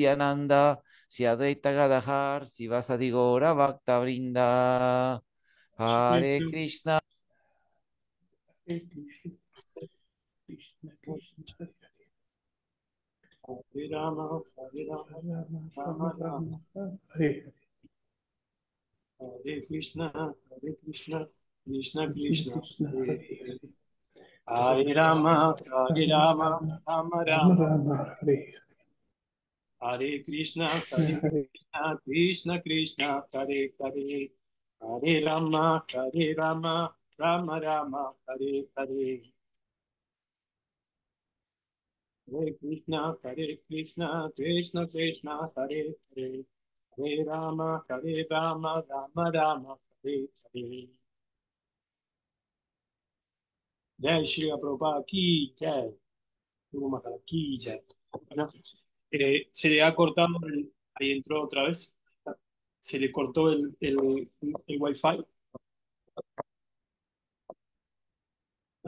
Nityananda, si Advaita Gadahar, si vas a Digora vakta Brinda, Hare Krishna. Hare Krishna. Hare हरे कृष्ण हरे कृष्ण कृष्ण कृष्ण हरे हरे हरे राम हरे राम राम राम हरे हरे हरे कृष्ण हरे कृष्ण कृष्ण कृष्ण हरे हरे हरे राम हरे राम राम राम हरे हरे जय श्री प्रभा की जय गुरु महाराज की जय Eh, se le ha cortado, ahí entró otra vez, se le cortó el, el, el wifi,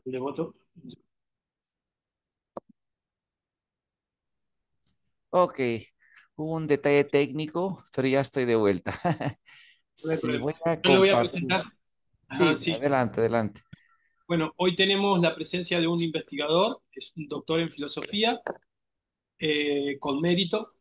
de Ok, hubo un detalle técnico, pero ya estoy de vuelta. No voy a presentar. adelante, adelante. Bueno, hoy tenemos la presencia de un investigador, es un doctor en filosofía, eh, con mérito,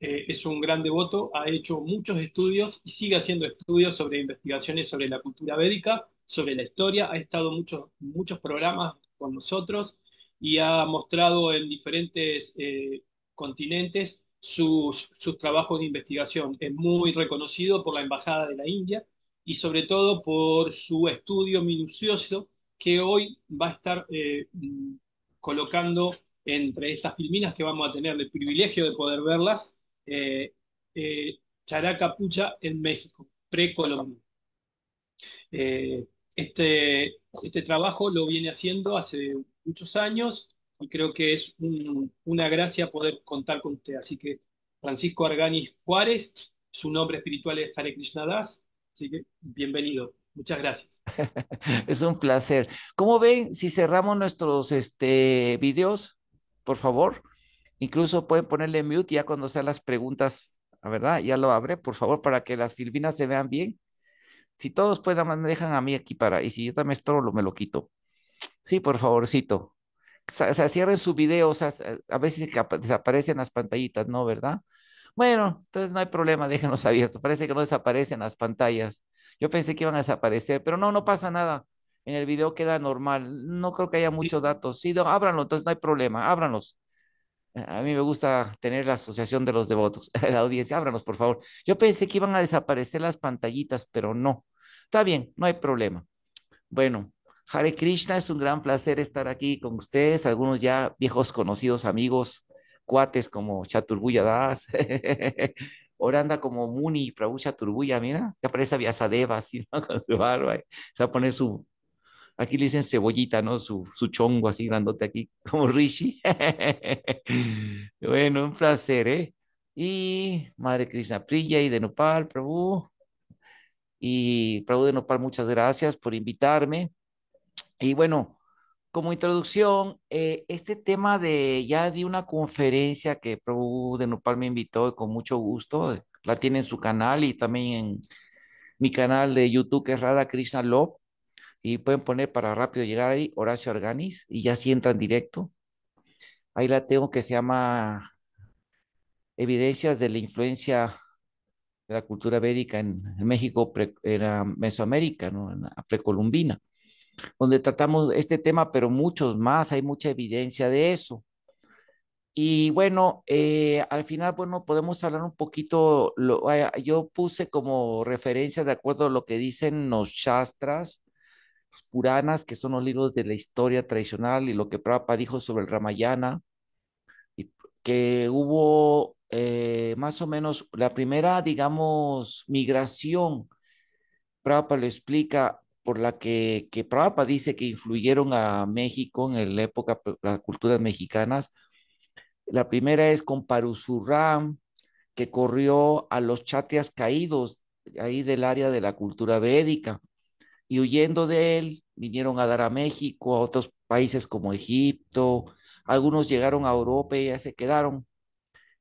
eh, es un gran devoto, ha hecho muchos estudios y sigue haciendo estudios sobre investigaciones sobre la cultura védica, sobre la historia, ha estado en muchos, muchos programas con nosotros y ha mostrado en diferentes eh, continentes sus, sus trabajos de investigación. Es muy reconocido por la Embajada de la India y sobre todo por su estudio minucioso que hoy va a estar mm, colocando entre estas filminas que vamos a tener el privilegio de poder verlas, eh, eh, Characapucha en México, precolombino. Eh, este, este trabajo lo viene haciendo hace muchos años y creo que es una gracia poder contar con usted. Así que Francisco Arganis Juárez, su nombre espiritual es Hare Krishna así que bienvenido. Muchas gracias. es un placer. ¿Cómo ven si cerramos nuestros este, videos? por favor. Incluso pueden ponerle mute ya cuando sean las preguntas, ¿verdad? Ya lo abre, por favor, para que las filipinas se vean bien. Si todos pueden, me dejan a mí aquí para, y si yo también lo me lo quito. Sí, por favorcito. O sea, cierren su video, o sea, a veces desaparecen las pantallitas, ¿no? ¿Verdad? Bueno, entonces no hay problema, déjenlos abiertos. Parece que no desaparecen las pantallas. Yo pensé que iban a desaparecer, pero no, no pasa nada en el video queda normal. No creo que haya muchos datos. Sí, ábranlo, entonces no hay problema, ábranlos. A mí me gusta tener la asociación de los devotos, la audiencia, ábranlos, por favor. Yo pensé que iban a desaparecer las pantallitas, pero no. Está bien, no hay problema. Bueno, Hare Krishna, es un gran placer estar aquí con ustedes, algunos ya viejos conocidos amigos, cuates como Chaturbuya Das, Oranda como Muni, Prabhu Chaturbuya, mira, que aparece a Vyasadeva, así, con su barba, se va a poner su aquí le dicen cebollita, ¿no? Su, su chongo así grandote aquí, como Rishi. bueno, un placer, ¿eh? Y Madre Krishna Prilla y de Nopal, Prabhu. Y Prabhu de Nopal, muchas gracias por invitarme. Y bueno, como introducción, eh, este tema de ya di una conferencia que Prabhu de Nopal me invitó con mucho gusto. La tiene en su canal y también en mi canal de YouTube que es Radha Krishna Love y pueden poner para rápido llegar ahí Horacio Arganis y ya si entran directo. Ahí la tengo que se llama Evidencias de la influencia de la cultura védica en, México, en ah, Mesoamérica, ¿no? en la precolombina, donde tratamos este tema, pero muchos más, hay mucha evidencia de eso. Y bueno, eh, al final, bueno, podemos hablar un poquito, lo, ah, yo puse como referencia, de acuerdo a lo que dicen los chastras pues, puranas, que son los libros de la historia tradicional y lo que Prabhupada dijo sobre el Ramayana, y que hubo eh, más o menos la primera, digamos, migración, Prabhupada lo explica, por la que, que Prabhupada dice que influyeron a México en la época, pues, las culturas mexicanas. La primera es con Parusurram, que corrió a los chatias caídos ahí del área de la cultura védica y huyendo de él vinieron a dar a México, a otros países como Egipto, algunos llegaron a Europa y ya se quedaron.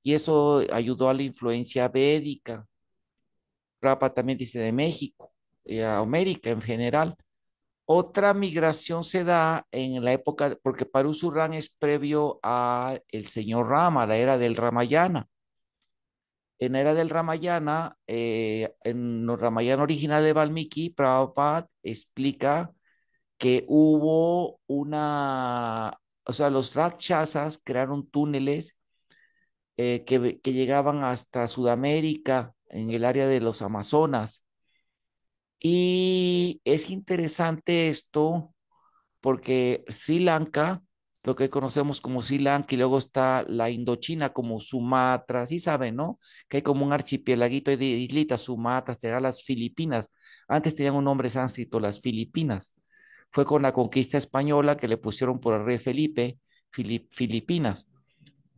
Y eso ayudó a la influencia védica. Rapa también dice de México, eh, América en general. Otra migración se da en la época, porque Parusurran es previo al señor Rama, la era del Ramayana en la era del Ramayana, eh, en el Ramayana original de Valmiki, Prabhupada explica que hubo una, o sea, los Ratchazas crearon túneles eh, que, que, llegaban hasta Sudamérica, en el área de los Amazonas. Y es interesante esto porque Sri Lanka lo que conocemos como Silan, y luego está la Indochina como Sumatra, sí saben, ¿no? Que hay como un archipiélaguito de islitas, Sumatra, será las Filipinas. Antes tenían un nombre sánscrito, las Filipinas. Fue con la conquista española que le pusieron por el rey Felipe, Filipinas.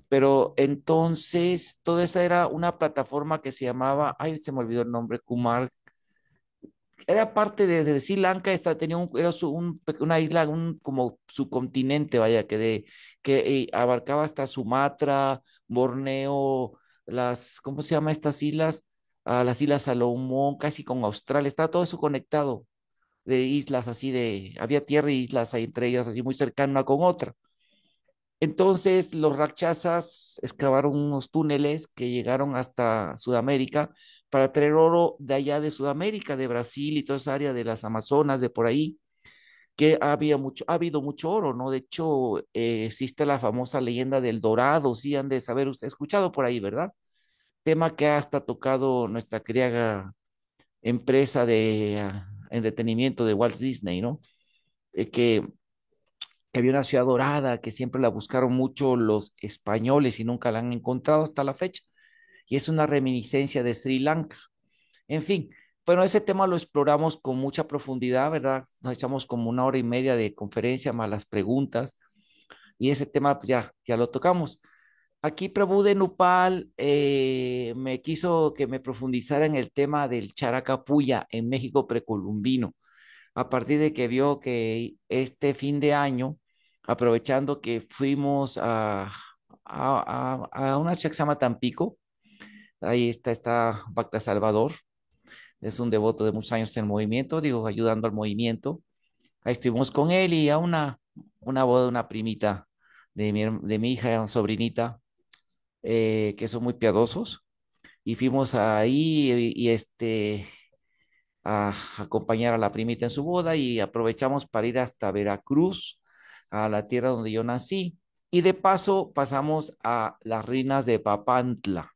Pero entonces, toda esa era una plataforma que se llamaba, ay, se me olvidó el nombre, Kumar, era parte de, Sri Lanka, tenía un, era su, un, una isla, un, como subcontinente, vaya, que, de, que eh, abarcaba hasta Sumatra, Borneo, las, ¿cómo se llama estas islas? Ah, las Islas Salomón, casi con Australia, estaba todo eso conectado de islas así de, había tierra y e islas ahí entre ellas así muy cercana una con otra. Entonces los rachazas excavaron unos túneles que llegaron hasta Sudamérica para traer oro de allá de Sudamérica, de Brasil y toda esa área de las Amazonas, de por ahí, que había mucho, ha habido mucho oro, ¿no? De hecho, eh, existe la famosa leyenda del dorado, sí han de saber, usted escuchado por ahí, ¿verdad? Tema que hasta tocado nuestra querida empresa de ah, entretenimiento de Walt Disney, ¿no? Eh, que que había una ciudad dorada, que siempre la buscaron mucho los españoles y nunca la han encontrado hasta la fecha. Y es una reminiscencia de Sri Lanka. En fin, bueno, ese tema lo exploramos con mucha profundidad, ¿verdad? Nos echamos como una hora y media de conferencia más las preguntas. Y ese tema pues, ya, ya lo tocamos. Aquí Prabhu de Nupal eh, me quiso que me profundizara en el tema del Characapuya en México precolombino a partir de que vio que este fin de año, aprovechando que fuimos a, a, a, a una llama Tampico, ahí está, está Bacta Salvador, es un devoto de muchos años en el movimiento, digo, ayudando al movimiento. Ahí estuvimos con él y a una, una boda de una primita de mi, de mi hija, una sobrinita, eh, que son muy piadosos. Y fuimos ahí y este, a acompañar a la primita en su boda y aprovechamos para ir hasta Veracruz, a la tierra donde yo nací. Y de paso pasamos a las ruinas de Papantla.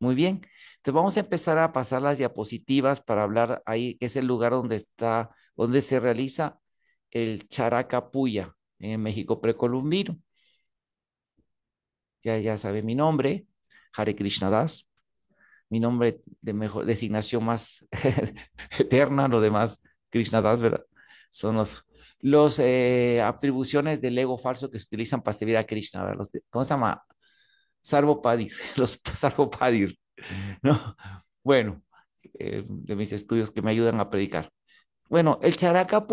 Muy bien. Entonces vamos a empezar a pasar las diapositivas para hablar ahí, que es el lugar donde está, donde se realiza el Characapuya en México precolombino. Ya, ya sabe mi nombre, Hare krishnadas mi nombre de mejor designación más eterna, lo demás, Das, ¿verdad? Son los los eh, atribuciones del ego falso que se utilizan para servir a Krishna, ¿verdad? Los, ¿cómo se llama? Sarvopadir, los Sarvopadir, ¿no? Bueno, eh, de mis estudios que me ayudan a predicar. Bueno, el Charaka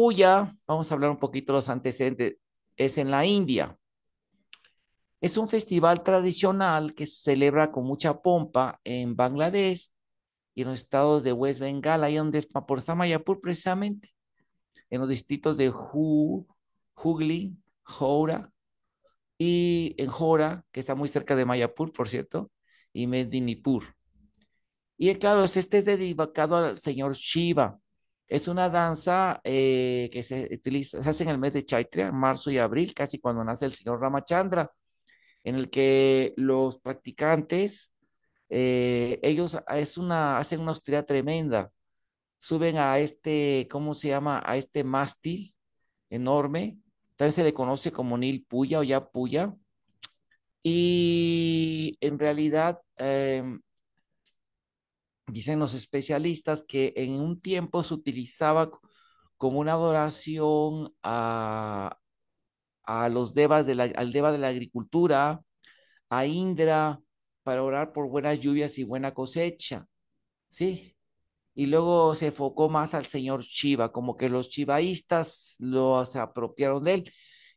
vamos a hablar un poquito de los antecedentes, es en la India. Es un festival tradicional que se celebra con mucha pompa en Bangladesh y en los estados de West Bengal, ahí donde es Mayapur precisamente, en los distritos de Hu, Hugli, y en Jora, que está muy cerca de Mayapur, por cierto, y Medinipur. Y claro, este es dedicado al señor Shiva. Es una danza eh, que se utiliza, se hace en el mes de Chaitra, marzo y abril, casi cuando nace el señor Ramachandra en el que los practicantes, eh, ellos es una, hacen una hostilidad tremenda, suben a este, ¿cómo se llama? A este mástil enorme, tal vez se le conoce como Nil Puya o ya Puya, y en realidad em, dicen los especialistas que en un tiempo se utilizaba como una adoración a, a los devas de la, al deva de la agricultura, a Indra, para orar por buenas lluvias y buena cosecha. ¿Sí? Y luego se enfocó más al señor Shiva, como que los chivaístas los apropiaron de él.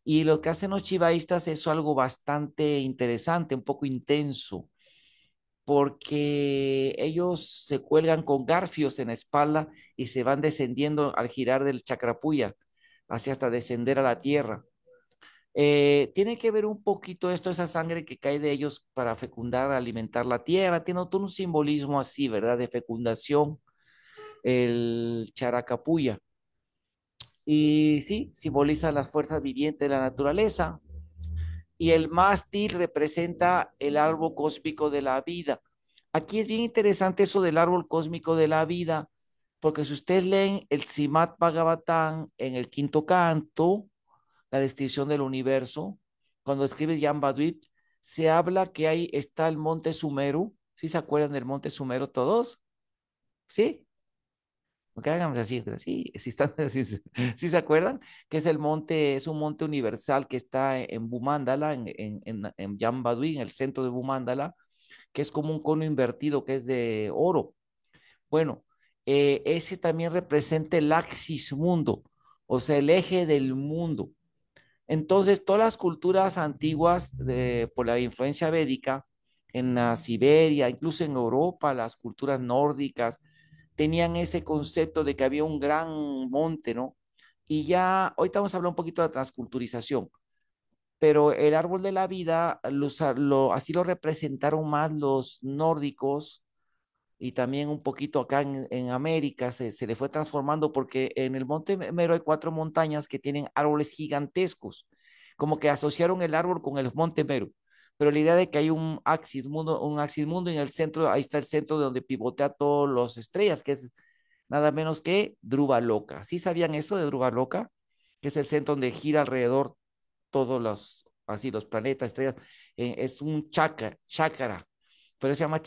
Y lo que hacen los chivaístas es algo bastante interesante, un poco intenso, porque ellos se cuelgan con garfios en la espalda y se van descendiendo al girar del chakrapuya, así hasta descender a la tierra. Eh, tiene que ver un poquito esto, esa sangre que cae de ellos para fecundar, alimentar la tierra. Tiene todo un simbolismo así, ¿verdad? De fecundación, el characapuya. Y sí, simboliza las fuerzas vivientes de la naturaleza. Y el mástil representa el árbol cósmico de la vida. Aquí es bien interesante eso del árbol cósmico de la vida, porque si ustedes leen el Simat Bhagavatam en el quinto canto, la descripción del universo, cuando escribe Jan se habla que ahí está el monte Sumeru. ¿Sí se acuerdan del monte Sumeru todos? ¿Sí? Porque así, así, si, se acuerdan, que es el monte, es un monte universal que está en Bumandala, en, en, en, en el centro de Bumandala, que es como un cono invertido que es de oro. Bueno, eh, ese también representa el axis mundo, o sea, el eje del mundo. Entonces, todas las culturas antiguas por la influencia védica en la Siberia, incluso en Europa, las culturas nórdicas, tenían ese concepto de que había un gran monte, ¿no? Y ya, hoy vamos a hablar un poquito de transculturización, pero el árbol de la vida, así lo representaron más los nórdicos y también un poquito acá en, América se, se, le fue transformando porque en el Monte Mero hay cuatro montañas que tienen árboles gigantescos, como que asociaron el árbol con el Monte Mero. Pero la idea de que hay un axis mundo, un axis mundo en el centro, ahí está el centro de donde pivotea todas las estrellas, que es nada menos que loca ¿Sí sabían eso de loca Que es el centro donde gira alrededor todos los, así, los planetas, estrellas. Eh, es un chakra, chakra, pero se llama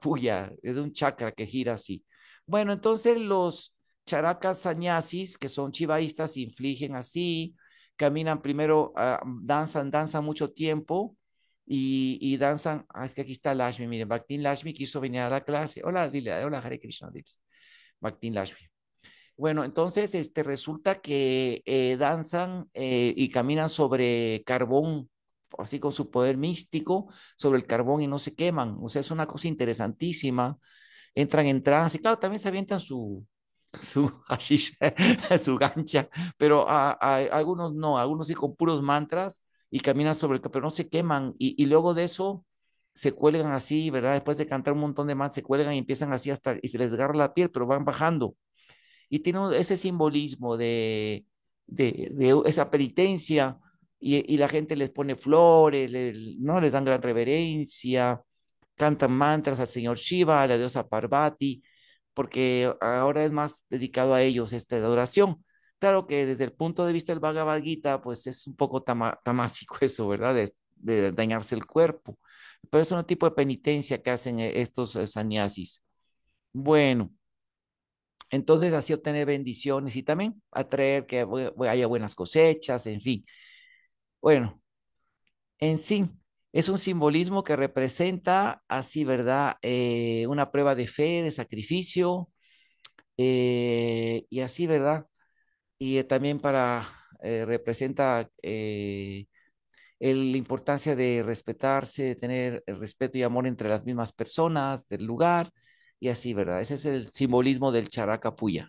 puya, es de un chakra que gira así. Bueno, entonces los characas sañasis, que son chivaístas, infligen así, caminan primero, ah, danzan, danzan mucho tiempo y, danzan. Ah, es que aquí está Lashmi, miren, Bhaktin Lashmi quiso venir a la clase. Hola, dile, hola, Hare Krishna, dile, Bhaktin Lashmi. Bueno, entonces este, resulta que eh, danzan eh, y caminan sobre carbón así con su poder místico sobre el carbón y no se queman. O sea, es una cosa interesantísima. Entran en trance, claro, también se avientan su, su su gancha, pero a, algunos no, algunos sí con puros mantras y caminan sobre el carbón, pero no se queman. Y, y, luego de eso se cuelgan así, ¿verdad? Después de cantar un montón de mantras, se cuelgan y empiezan así hasta, y se les agarra la piel, pero van bajando. Y tiene ese simbolismo de, de, de esa penitencia, y, la gente les pone flores, les, ¿no? les dan gran reverencia, cantan mantras al señor Shiva, a la diosa Parvati, porque ahora es más dedicado a ellos esta adoración. Claro que desde el punto de vista del Bhagavad Gita, pues es un poco tamásico eso, ¿verdad? De, de, dañarse el cuerpo. Pero es un tipo de penitencia que hacen eh, estos eh, sannyasis. Bueno, entonces así obtener bendiciones y también atraer que haya buenas cosechas, en fin. Bueno, en sí, es un simbolismo que representa así, ¿verdad? Eh, una prueba de fe, de sacrificio, eh, y así, ¿verdad? Y eh, también para, representa la importancia de respetarse, de tener respeto y amor entre las mismas personas, del lugar, y así, ¿verdad? Ese es el simbolismo del characapuya.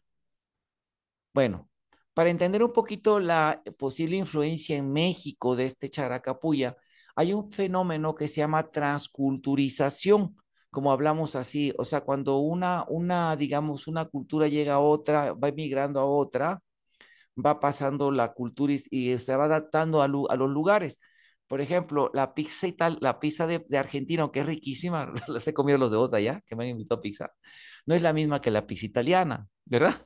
Bueno, para entender un poquito la posible influencia en México de este characapuya, hay un fenómeno que se llama transculturización, como hablamos así, o sea, cuando una, una, digamos, una cultura llega a otra, va emigrando a otra, va pasando la cultura y, se va adaptando a, los lugares. Por ejemplo, la pizza la pizza de, Argentina, que es riquísima, las he comido los de ya, que me han invitado a pizza, no es la misma que la pizza italiana, ¿verdad?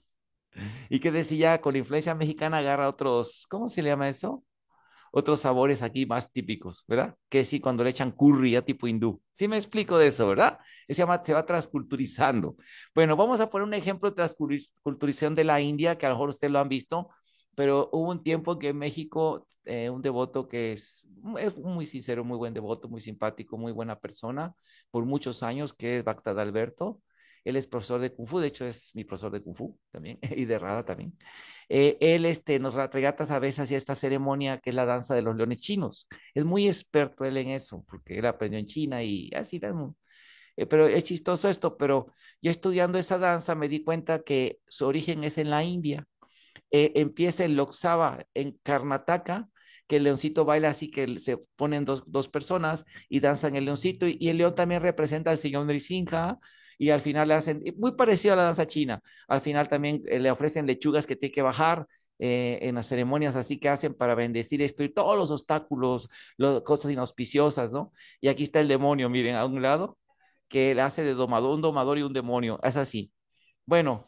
y que decía, con la influencia mexicana agarra otros, ¿cómo se le llama eso? Otros sabores aquí más típicos, ¿verdad? Que sí, cuando le echan curry a tipo hindú. Sí me explico de eso, ¿verdad? Se, se va transculturizando. Bueno, vamos a poner un ejemplo de transculturización de la India, que a lo mejor ustedes lo han visto, pero hubo un tiempo que en México eh, un devoto que es, es, muy sincero, muy buen devoto, muy simpático, muy buena persona, por muchos años, que es Bactad Alberto, él es profesor de Kung Fu, de hecho es mi profesor de Kung Fu también, y de Rada también. Eh, él este, nos regatas a veces hacia esta ceremonia que es la danza de los leones chinos. Es muy experto él en eso, porque él aprendió en China y así, mundo. Eh, pero es chistoso esto, pero yo estudiando esa danza me di cuenta que su origen es en la India. Eh, empieza en loksaba en Karnataka, que el leoncito baila así que se ponen dos, dos personas y danzan el leoncito y, el león también representa al señor Nrisinha, y al final le hacen, muy parecido a la danza china, al final también eh, le ofrecen lechugas que tiene que bajar, eh, en las ceremonias así que hacen para bendecir esto y todos los obstáculos, las cosas inauspiciosas, ¿no? Y aquí está el demonio, miren, a un lado, que le hace de domador, un domador y un demonio, es así. Bueno,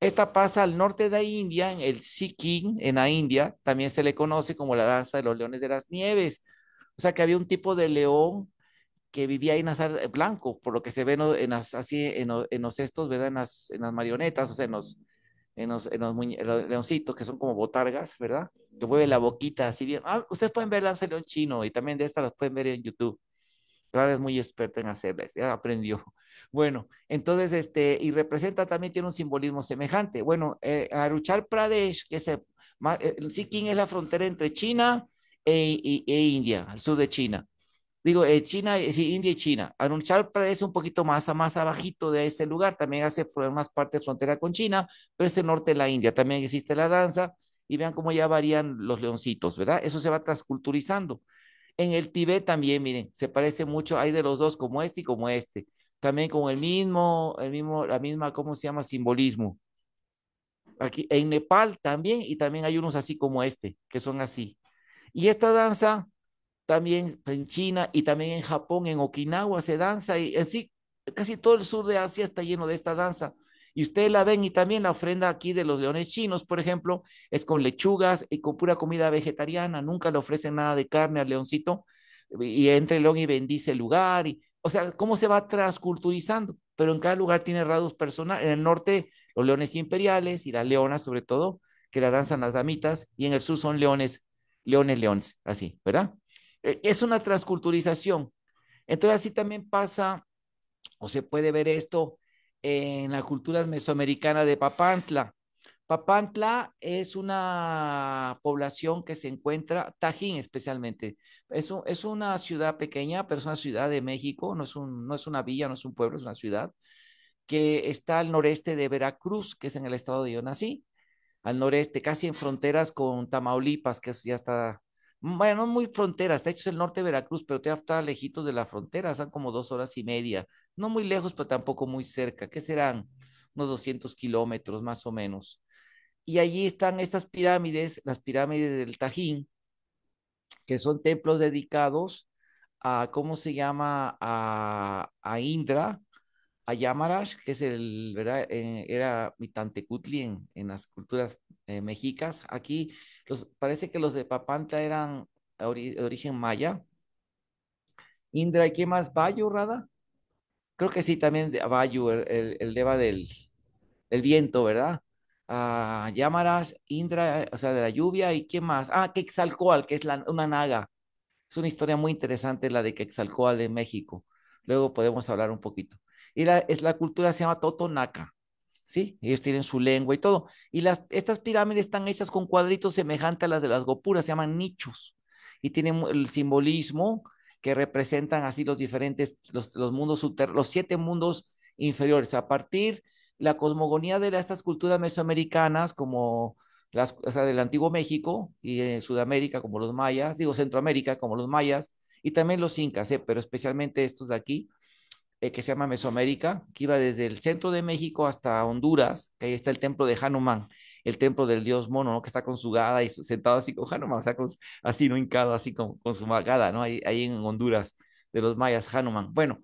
esta pasa al norte de India, en el Sikkim, en la India, también se le conoce como la danza de los leones de las nieves. O sea que había un tipo de león que vivía ahí en azar eh, blanco, por lo que se ve en, así en, en, los cestos, ¿verdad? En las, en las marionetas, o sea, en los, en los, en los, leoncitos que son como botargas, ¿verdad? Que mueve la boquita así bien. Ah, ustedes pueden ver el León Chino y también de esta las pueden ver en YouTube. Clara es muy experta en hacerlas, ya aprendió. Bueno, entonces, este, y representa también, tiene un simbolismo semejante. Bueno, eh, Aruchal Pradesh, que es el, eh, Sikkim es la frontera entre China e, e India, al sur de China digo, eh, China, eh, sí, India y China. Arunachal es un poquito más, más abajito de ese lugar, también hace más parte de frontera con China, pero es el norte de la India, también existe la danza, y vean cómo ya varían los leoncitos, ¿verdad? Eso se va transculturizando. En el Tibet también, miren, se parece mucho, hay de los dos, como este y como este. También con el mismo, el mismo, la misma, ¿cómo se llama? Simbolismo. Aquí en Nepal también, y también hay unos así como este, que son así. Y esta danza también en China y también en Japón, en Okinawa se danza y así casi todo el sur de Asia está lleno de esta danza. Y ustedes la ven y también la ofrenda aquí de los leones chinos, por ejemplo, es con lechugas y con pura comida vegetariana, nunca le ofrecen nada de carne al leoncito y entre el león y bendice el lugar. Y, o sea, cómo se va transculturizando, pero en cada lugar tiene rasgos personales. En el norte, los leones imperiales y las leonas, sobre todo, que la danzan las damitas, y en el sur son leones, leones, leones, así, ¿verdad? Eh, es una transculturización. Entonces así también pasa, o se puede ver esto en la cultura mesoamericana de Papantla. Papantla es una población que se encuentra, Tajín especialmente, es, una ciudad pequeña, pero es una ciudad de México, no es, una villa, no es un pueblo, es una ciudad, que está al noreste de Veracruz, que es en el estado de yo al noreste, casi en fronteras con Tamaulipas, que ya está bueno, no muy fronteras, está hecho el norte de Veracruz, pero te está lejito de la frontera, Son como dos horas y media, no muy lejos, pero tampoco muy cerca, que serán? Unos 200 kilómetros más o menos. Y allí están estas pirámides, las pirámides del Tajín, que son templos dedicados a, ¿cómo se llama? A, a Indra, Yamarash, que es el, ¿verdad? Eh, era Mitantecutli en, en las culturas eh, mexicas. Aquí parece que los de Papantla eran de origen maya. Indra, ¿y qué más? ¿Bayu, Rada? Creo que sí, también de, el, el, del, viento, ¿verdad? Ah, Indra, eh, o sea, de la lluvia, ¿y qué más? Ah, Quexalcoal, que es una naga. Es una historia muy interesante la de Quexalcoal en México. Luego podemos hablar un poquito. Y la, es, la cultura se llama Totonaca. ¿sí? Ellos tienen su lengua y todo. Y las, estas pirámides están hechas con cuadritos semejantes a las de las gopuras, se llaman nichos. Y tienen el simbolismo que representan así los diferentes, los, mundos los siete mundos inferiores. A partir la cosmogonía de estas culturas mesoamericanas, como las del antiguo México y Sudamérica, como los mayas, digo Centroamérica, como los mayas, y también los incas, ¿eh? pero especialmente estos de aquí, eh, que se llama Mesoamérica, que iba desde el centro de México hasta Honduras, que ahí está el templo de Hanuman, el templo del dios mono, ¿no? que está con su gada y sentado así con Hanuman, o sea, así, ¿no? Hincado, así con, su gada, ¿no? Ahí, ahí en Honduras, de los mayas, Hanuman. Bueno,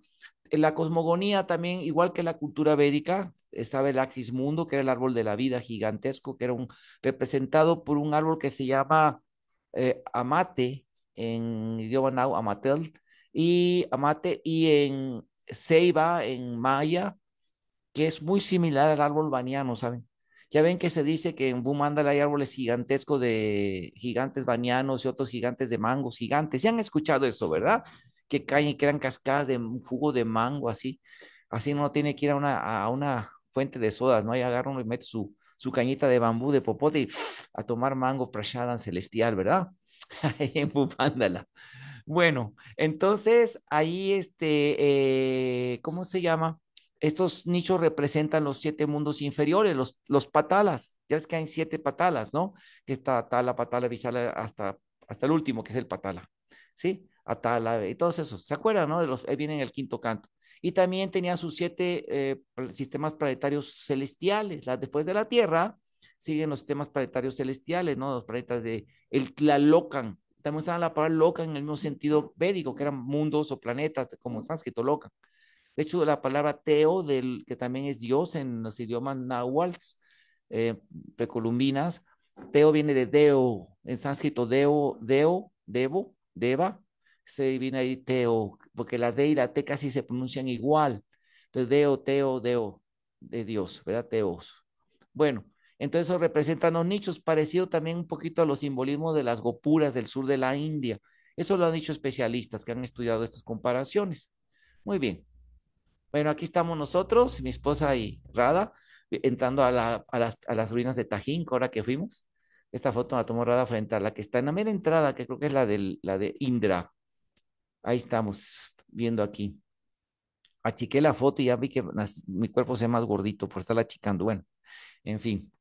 en la cosmogonía también, igual que la cultura védica, estaba el axis mundo, que era el árbol de la vida gigantesco, que era un, representado por un árbol que se llama eh, amate, en idioma now, amatel, y amate, y en ceiba en maya, que es muy similar al árbol baniano, ¿saben? Ya ven que se dice que en Bumándala hay árboles gigantescos de gigantes banianos y otros gigantes de mangos gigantes. Ya han escuchado eso, ¿verdad? Que caen y crean cascadas de un jugo de mango así. Así uno tiene que ir a una, fuente de sodas, ¿no? hay, agarra uno y mete su, cañita de bambú de popote a tomar mango prashadan celestial, ¿verdad? en Bumándala. Bueno, entonces ahí, este, eh, ¿cómo se llama? Estos nichos representan los siete mundos inferiores, los, los patalas. Ya ves que hay siete patalas, ¿no? Que está Atala, Patala, Bisala, hasta, hasta el último, que es el Patala. ¿Sí? Atala y todos esos. ¿Se acuerdan, no? De los, ahí viene el quinto canto. Y también tenía sus siete eh, sistemas planetarios celestiales. después de la Tierra, siguen los sistemas planetarios celestiales, ¿no? Los planetas de el Tlalocan, también estaba la palabra loca en el mismo sentido védico, que eran mundos o planetas, como en sánscrito, loca. De hecho, la palabra teo, del, que también es Dios en los idiomas náhuatls, eh, precolumbinas, teo viene de deo, en sánscrito deo, deo, debo, deva, se viene ahí teo, porque la de y la te casi se pronuncian igual. Entonces, deo, teo, deo, de Dios, ¿verdad? Teos. Bueno, entonces eso representa los nichos, parecido también un poquito a los simbolismos de las gopuras del sur de la India. Eso lo han dicho especialistas que han estudiado estas comparaciones. Muy bien. Bueno, aquí estamos nosotros, mi esposa y Rada, eh, entrando a, las, ruinas de Tajín, ahora que fuimos. Esta foto la tomó Rada frente a la que está en la mera entrada, que creo que es la, la de Indra. Ahí estamos, viendo aquí. Achiqué la foto y ya vi que mi cuerpo se ve más gordito por estarla achicando. Bueno, en fin.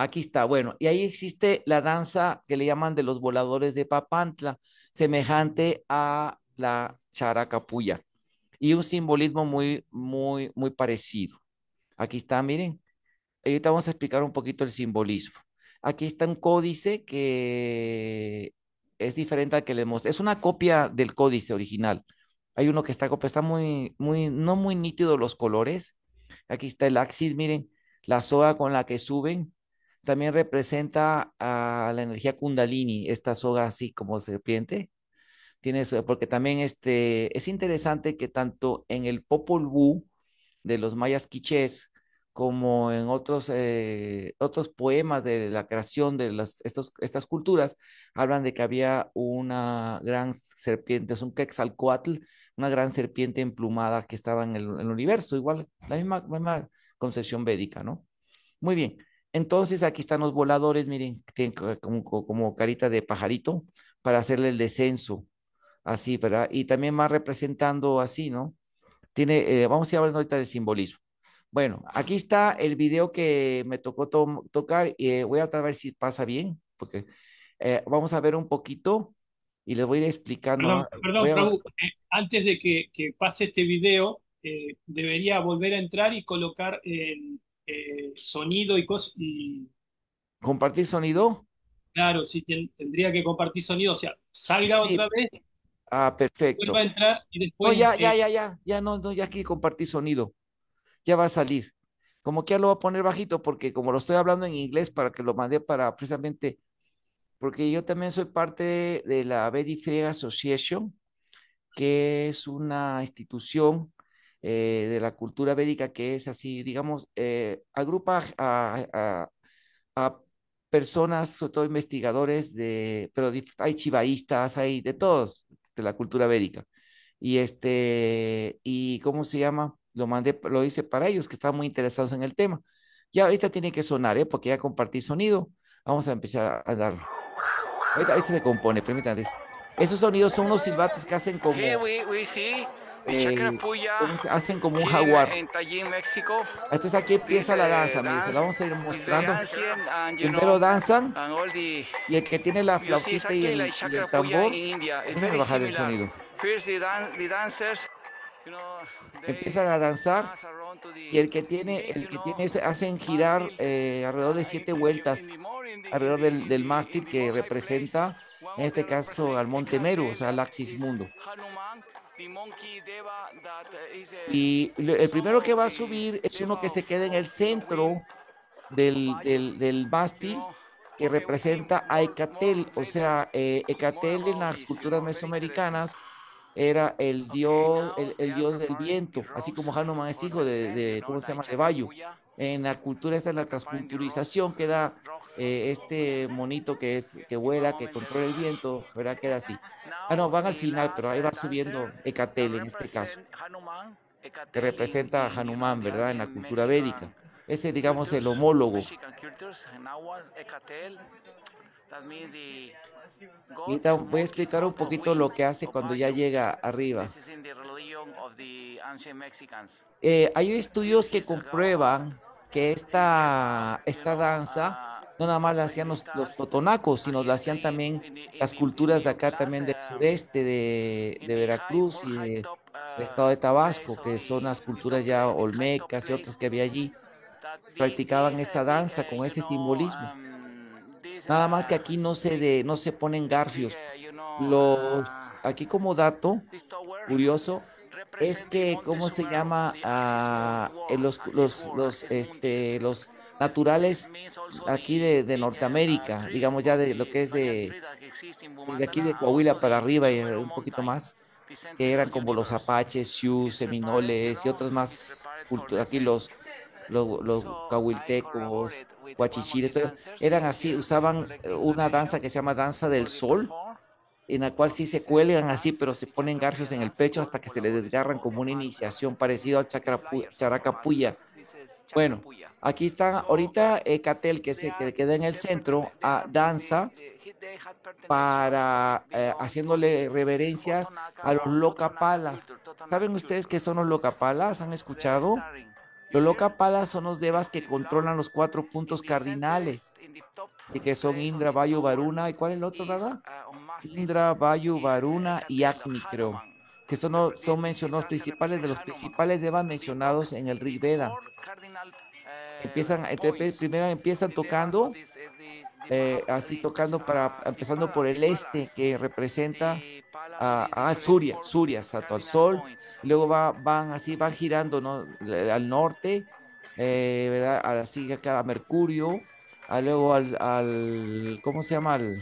Aquí está, bueno, y ahí existe la danza que le llaman de los voladores de Papantla, semejante a la characapulla, y un simbolismo muy, muy, muy parecido. Aquí está, miren, ahorita vamos a explicar un poquito el simbolismo. Aquí está un códice que es diferente al que les mostré, es una copia del códice original. Hay uno que está copia, está muy, muy, no muy nítido los colores. Aquí está el axis, miren, la soga con la que suben, también representa a la energía kundalini, esta soga así como serpiente. Tiene eso, porque también este, es interesante que tanto en el Popol Vuh de los mayas quichés como en otros, eh, otros poemas de la creación de las, estas culturas, hablan de que había una gran serpiente, es un quetzalcoatl, una gran serpiente emplumada que estaba en el, universo, igual la misma, misma concepción védica, ¿no? Muy bien. Entonces aquí están los voladores, miren, tienen como carita de pajarito para hacerle el descenso, así, ¿verdad? Y también más representando así, ¿no? Tiene, eh, vamos a ir hablando ahorita del simbolismo. Bueno, aquí está el video que me tocó tocar y eh, voy a tratar de ver si pasa bien, porque eh, vamos a ver un poquito y les voy a ir explicando. Perdón, antes de que, que, pase este video, debería volver a entrar y colocar el, eh, sonido y cosas. ¿Compartir sonido? Claro, sí, tendría que compartir sonido. O sea, salga otra vez. Ah, perfecto. Va a entrar y después. ya, ya, eh, ya, ya, ya, no, no, ya aquí compartir sonido. Ya va a salir. Como que ya lo va a poner bajito, porque como lo estoy hablando en inglés, para que lo mande para precisamente. Porque yo también soy parte de la Very Friega Association, que es una institución eh, de la cultura védica, que es así, digamos, eh, agrupa a, personas, sobre todo investigadores, de, pero hay chivaístas, hay de todos, de la cultura védica. Y este, y ¿cómo se llama? Lo mandé, lo hice para ellos, que están muy interesados en el tema. Ya ahorita tiene que sonar, ¿eh? porque ya compartí sonido. Vamos a empezar a darlo. Ahorita, ahí se compone, permítanme. Esos sonidos son unos silbatos que hacen como... Sí, eh, hacen como un jaguar. Esto es aquí empieza la danza, vamos a ir mostrando. Primero danzan y el que tiene la flautista y el, tambor el tambor, bajar el sonido. Empiezan a danzar y el que tiene, el que tiene hacen girar eh, alrededor de ah, siete vueltas alrededor del, del mástil que representa, en este caso, al Monte Meru, o sea, al Axis Mundo. Eh, y el primero que va a subir es uno que se queda en el centro del, del, que representa a Ecatel, o sea, eh, Ecatel en las culturas mesoamericanas era el dios, el, dios del viento, así como Hanuman es hijo de, de ¿cómo se llama?, de Bayo en la cultura esta es la transculturización que da eh, este monito que es que vuela, que controla el viento, ¿verdad? Queda así. Ah, no, van al final, pero ahí va subiendo Ecatel en este caso, que representa a Hanuman, ¿verdad? En la cultura védica. Ese, digamos, el homólogo. Y voy a explicar un poquito lo que hace cuando ya llega arriba. Eh, hay estudios que comprueban que esta, danza no nada más la hacían los, los, totonacos, sino la hacían también las culturas de acá, también del sureste, de, de Veracruz y del estado de Tabasco, que son las culturas ya olmecas y otras que había allí, practicaban esta danza con ese simbolismo. Nada más que aquí no se, de, no se ponen garfios. Los, aquí como dato curioso, es que, ¿cómo se llama? Ah, los, los, este, naturales aquí de, Norteamérica, digamos ya de lo que es de, aquí de Coahuila para arriba y un poquito más, que eran como los apaches, sioux, seminoles y otros más aquí los, los, cahuiltecos, guachichiles, eran así, usaban una danza que se llama danza del sol, en la cual sí se cuelgan así, pero se ponen garfios en el pecho hasta que se les desgarran como una iniciación parecida al characapuya. Bueno, aquí está ahorita Ecatel, eh, que se queda en el centro, a danza para eh, haciéndole reverencias a los locapalas. ¿Saben ustedes qué son los locapalas? ¿Han escuchado? Los locapalas son los devas que controlan los cuatro puntos cardinales y que son Indra, Vayu, Varuna y ¿cuál es el otro, ¿verdad? Indra, Vayu, Varuna y Agni, creo, que son, son mencionados principales de los principales devas mencionados en el Rig Veda. Empiezan, este, primero empiezan tocando, eh, así tocando para, empezando por el este, que representa a, Surya, Surya, Sato, al sol, luego va, van así, van girando al norte, eh, ¿verdad? Así acá a Mercurio, a luego al, al, ¿cómo se llama? Al,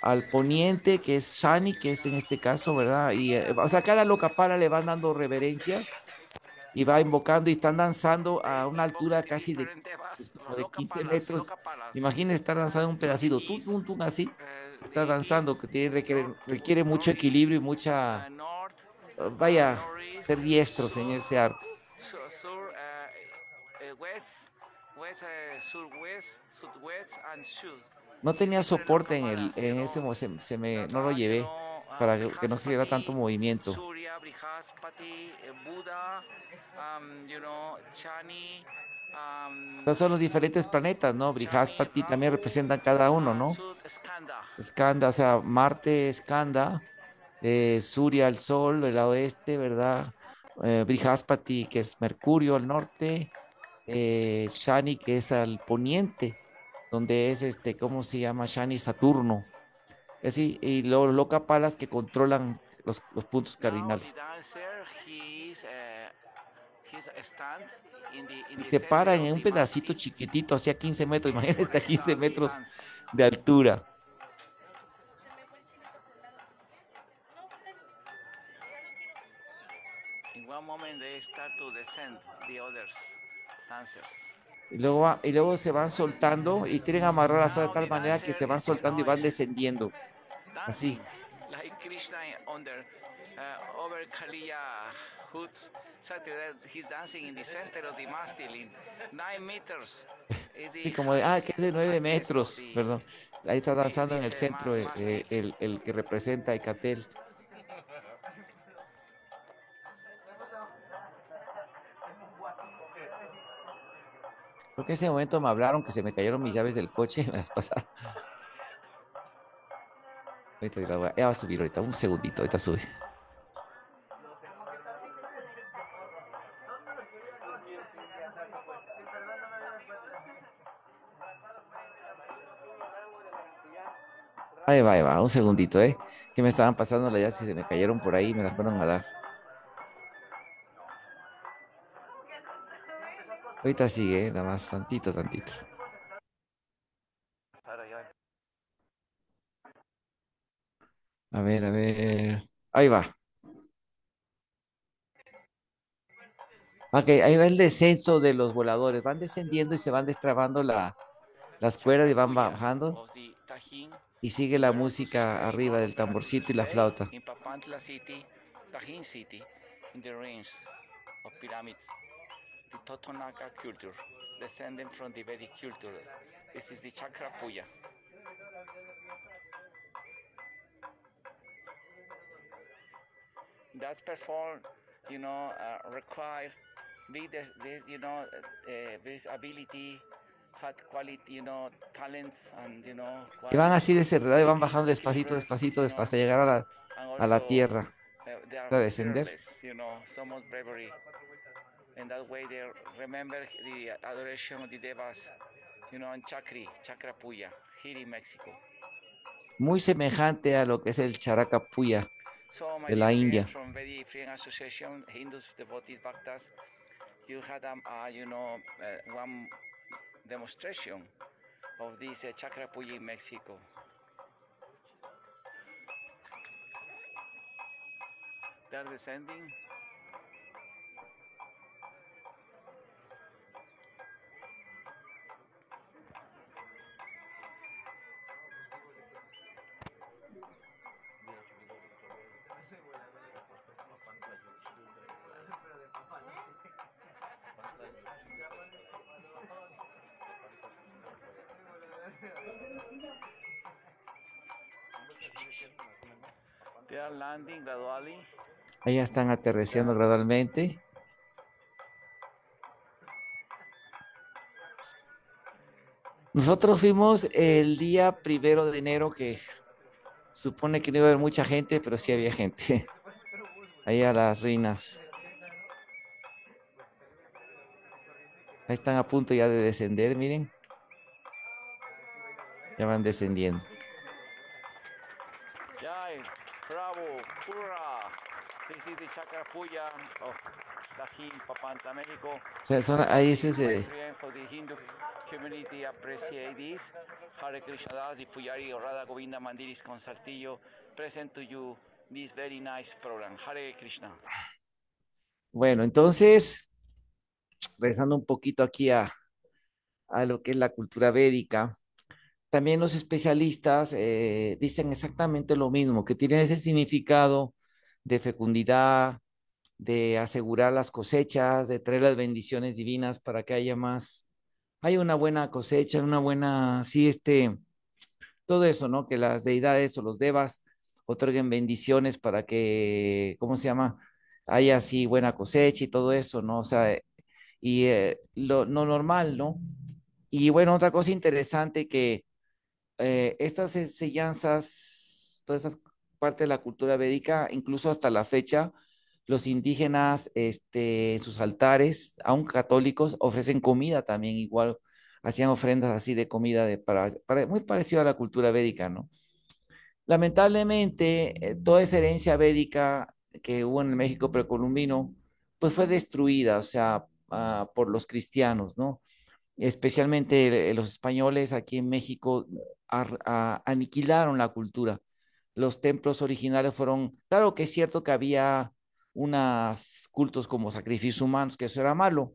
al poniente, que es Shani, que es en este caso, ¿verdad? Y, eh, o sea, cada para le van dando reverencias y va invocando y están danzando a una altura casi de, de 15 metros. Imagínense estar danzando un pedacito, tú así. Eh, está danzando, que tiene, requiere, mucho equilibrio y mucha, eh, vaya, ah, ser diestros en ese arte. West, west, uh, west and sud. No tenía soporte en, el, ese se, me, no lo llevé para que, no se siguiera tanto movimiento. Eh, um, um, Estos son los diferentes planetas, ¿no? Brihaspati también representan cada uno, ¿no? Skanda, o sea, Marte, Skanda, eh, Surya, el Sol, el este, ¿verdad? Eh, Brihaspati, que es Mercurio, al norte, eh, Shani, que es al poniente, donde es este, ¿cómo se llama? Shani Saturno. Es y los Loca Palas que controlan los, puntos cardinales. Eh, se paran en un pedacito chiquitito, hacia 15 metros, imagínense a 15 metros de altura y luego, se van soltando y quieren amarrar la soga de tal manera que se van soltando y van descendiendo. Así. Sí, como de, ah, que es de nueve metros, perdón. Ahí está danzando en el centro eh, eh, el, que representa a Ecatel. Creo que ese momento me hablaron que se me cayeron mis llaves del coche y me las pasaron. Ahorita va a subir ahorita, un segundito, ahorita sube. Ahí va, ahí va, un segundito, ¿eh? Que me estaban pasando las llaves y se me cayeron por ahí y me las fueron a dar. Ahorita sigue, ¿eh? nada más tantito, tantito. A ver, a ver. Ahí va. Ok, ahí va el descenso de los voladores. Van descendiendo y se van destrabando la, las cuerdas y van bajando. Y sigue la música arriba del tamborcito y la flauta. City, City, range of the Totonaca culture, descending from the Vedic culture. This is the Chakra Puya. That's performed, you know, uh, require with this, you know, uh, uh, this ability know, van así de know y van bajando despacito, despacito, despacito hasta llegar a la, a la tierra, uh, a descender and that way they remember the adoration of the devas, you know, in Chakri, Puya, here in Mexico. Muy semejante a lo que es el Puya so, de la India. From very friend association, Hindus devotees bhaktas, you had um, uh, you know uh, one demonstration of this uh, Chakrapuya in Mexico. descending. Ahí landing están aterrizando gradualmente. Nosotros fuimos el día primero de enero que supone que no iba a haber mucha gente, pero sí había gente. Ahí a las ruinas. Ahí están a punto ya de descender, miren. Ya van descendiendo. Oh, o ahí bueno, entonces, regresando un poquito aquí a, lo que es la cultura védica, también los especialistas eh, dicen exactamente lo mismo, que tienen ese significado de fecundidad, de asegurar las cosechas, de traer las bendiciones divinas para que haya más, hay una buena cosecha, una buena, sí, este, todo eso, ¿no? Que las deidades o los devas otorguen bendiciones para que, ¿cómo se llama? Haya así buena cosecha y todo eso, ¿no? O sea, y eh, lo no normal, ¿no? Y bueno, otra cosa interesante que eh, estas enseñanzas, todas esas parte de la cultura védica, incluso hasta la fecha, los indígenas, este, sus altares, aún católicos, ofrecen comida también, igual hacían ofrendas así de comida, de, para, muy parecido a la cultura védica, ¿no? Lamentablemente, eh, toda esa herencia védica que hubo en el México precolombino, pues fue destruida, o sea, ah, por los cristianos, ¿no? Especialmente eh, los españoles aquí en México aniquilaron la cultura los templos originales fueron, claro que es cierto que había unos cultos como sacrificios humanos, que eso era malo,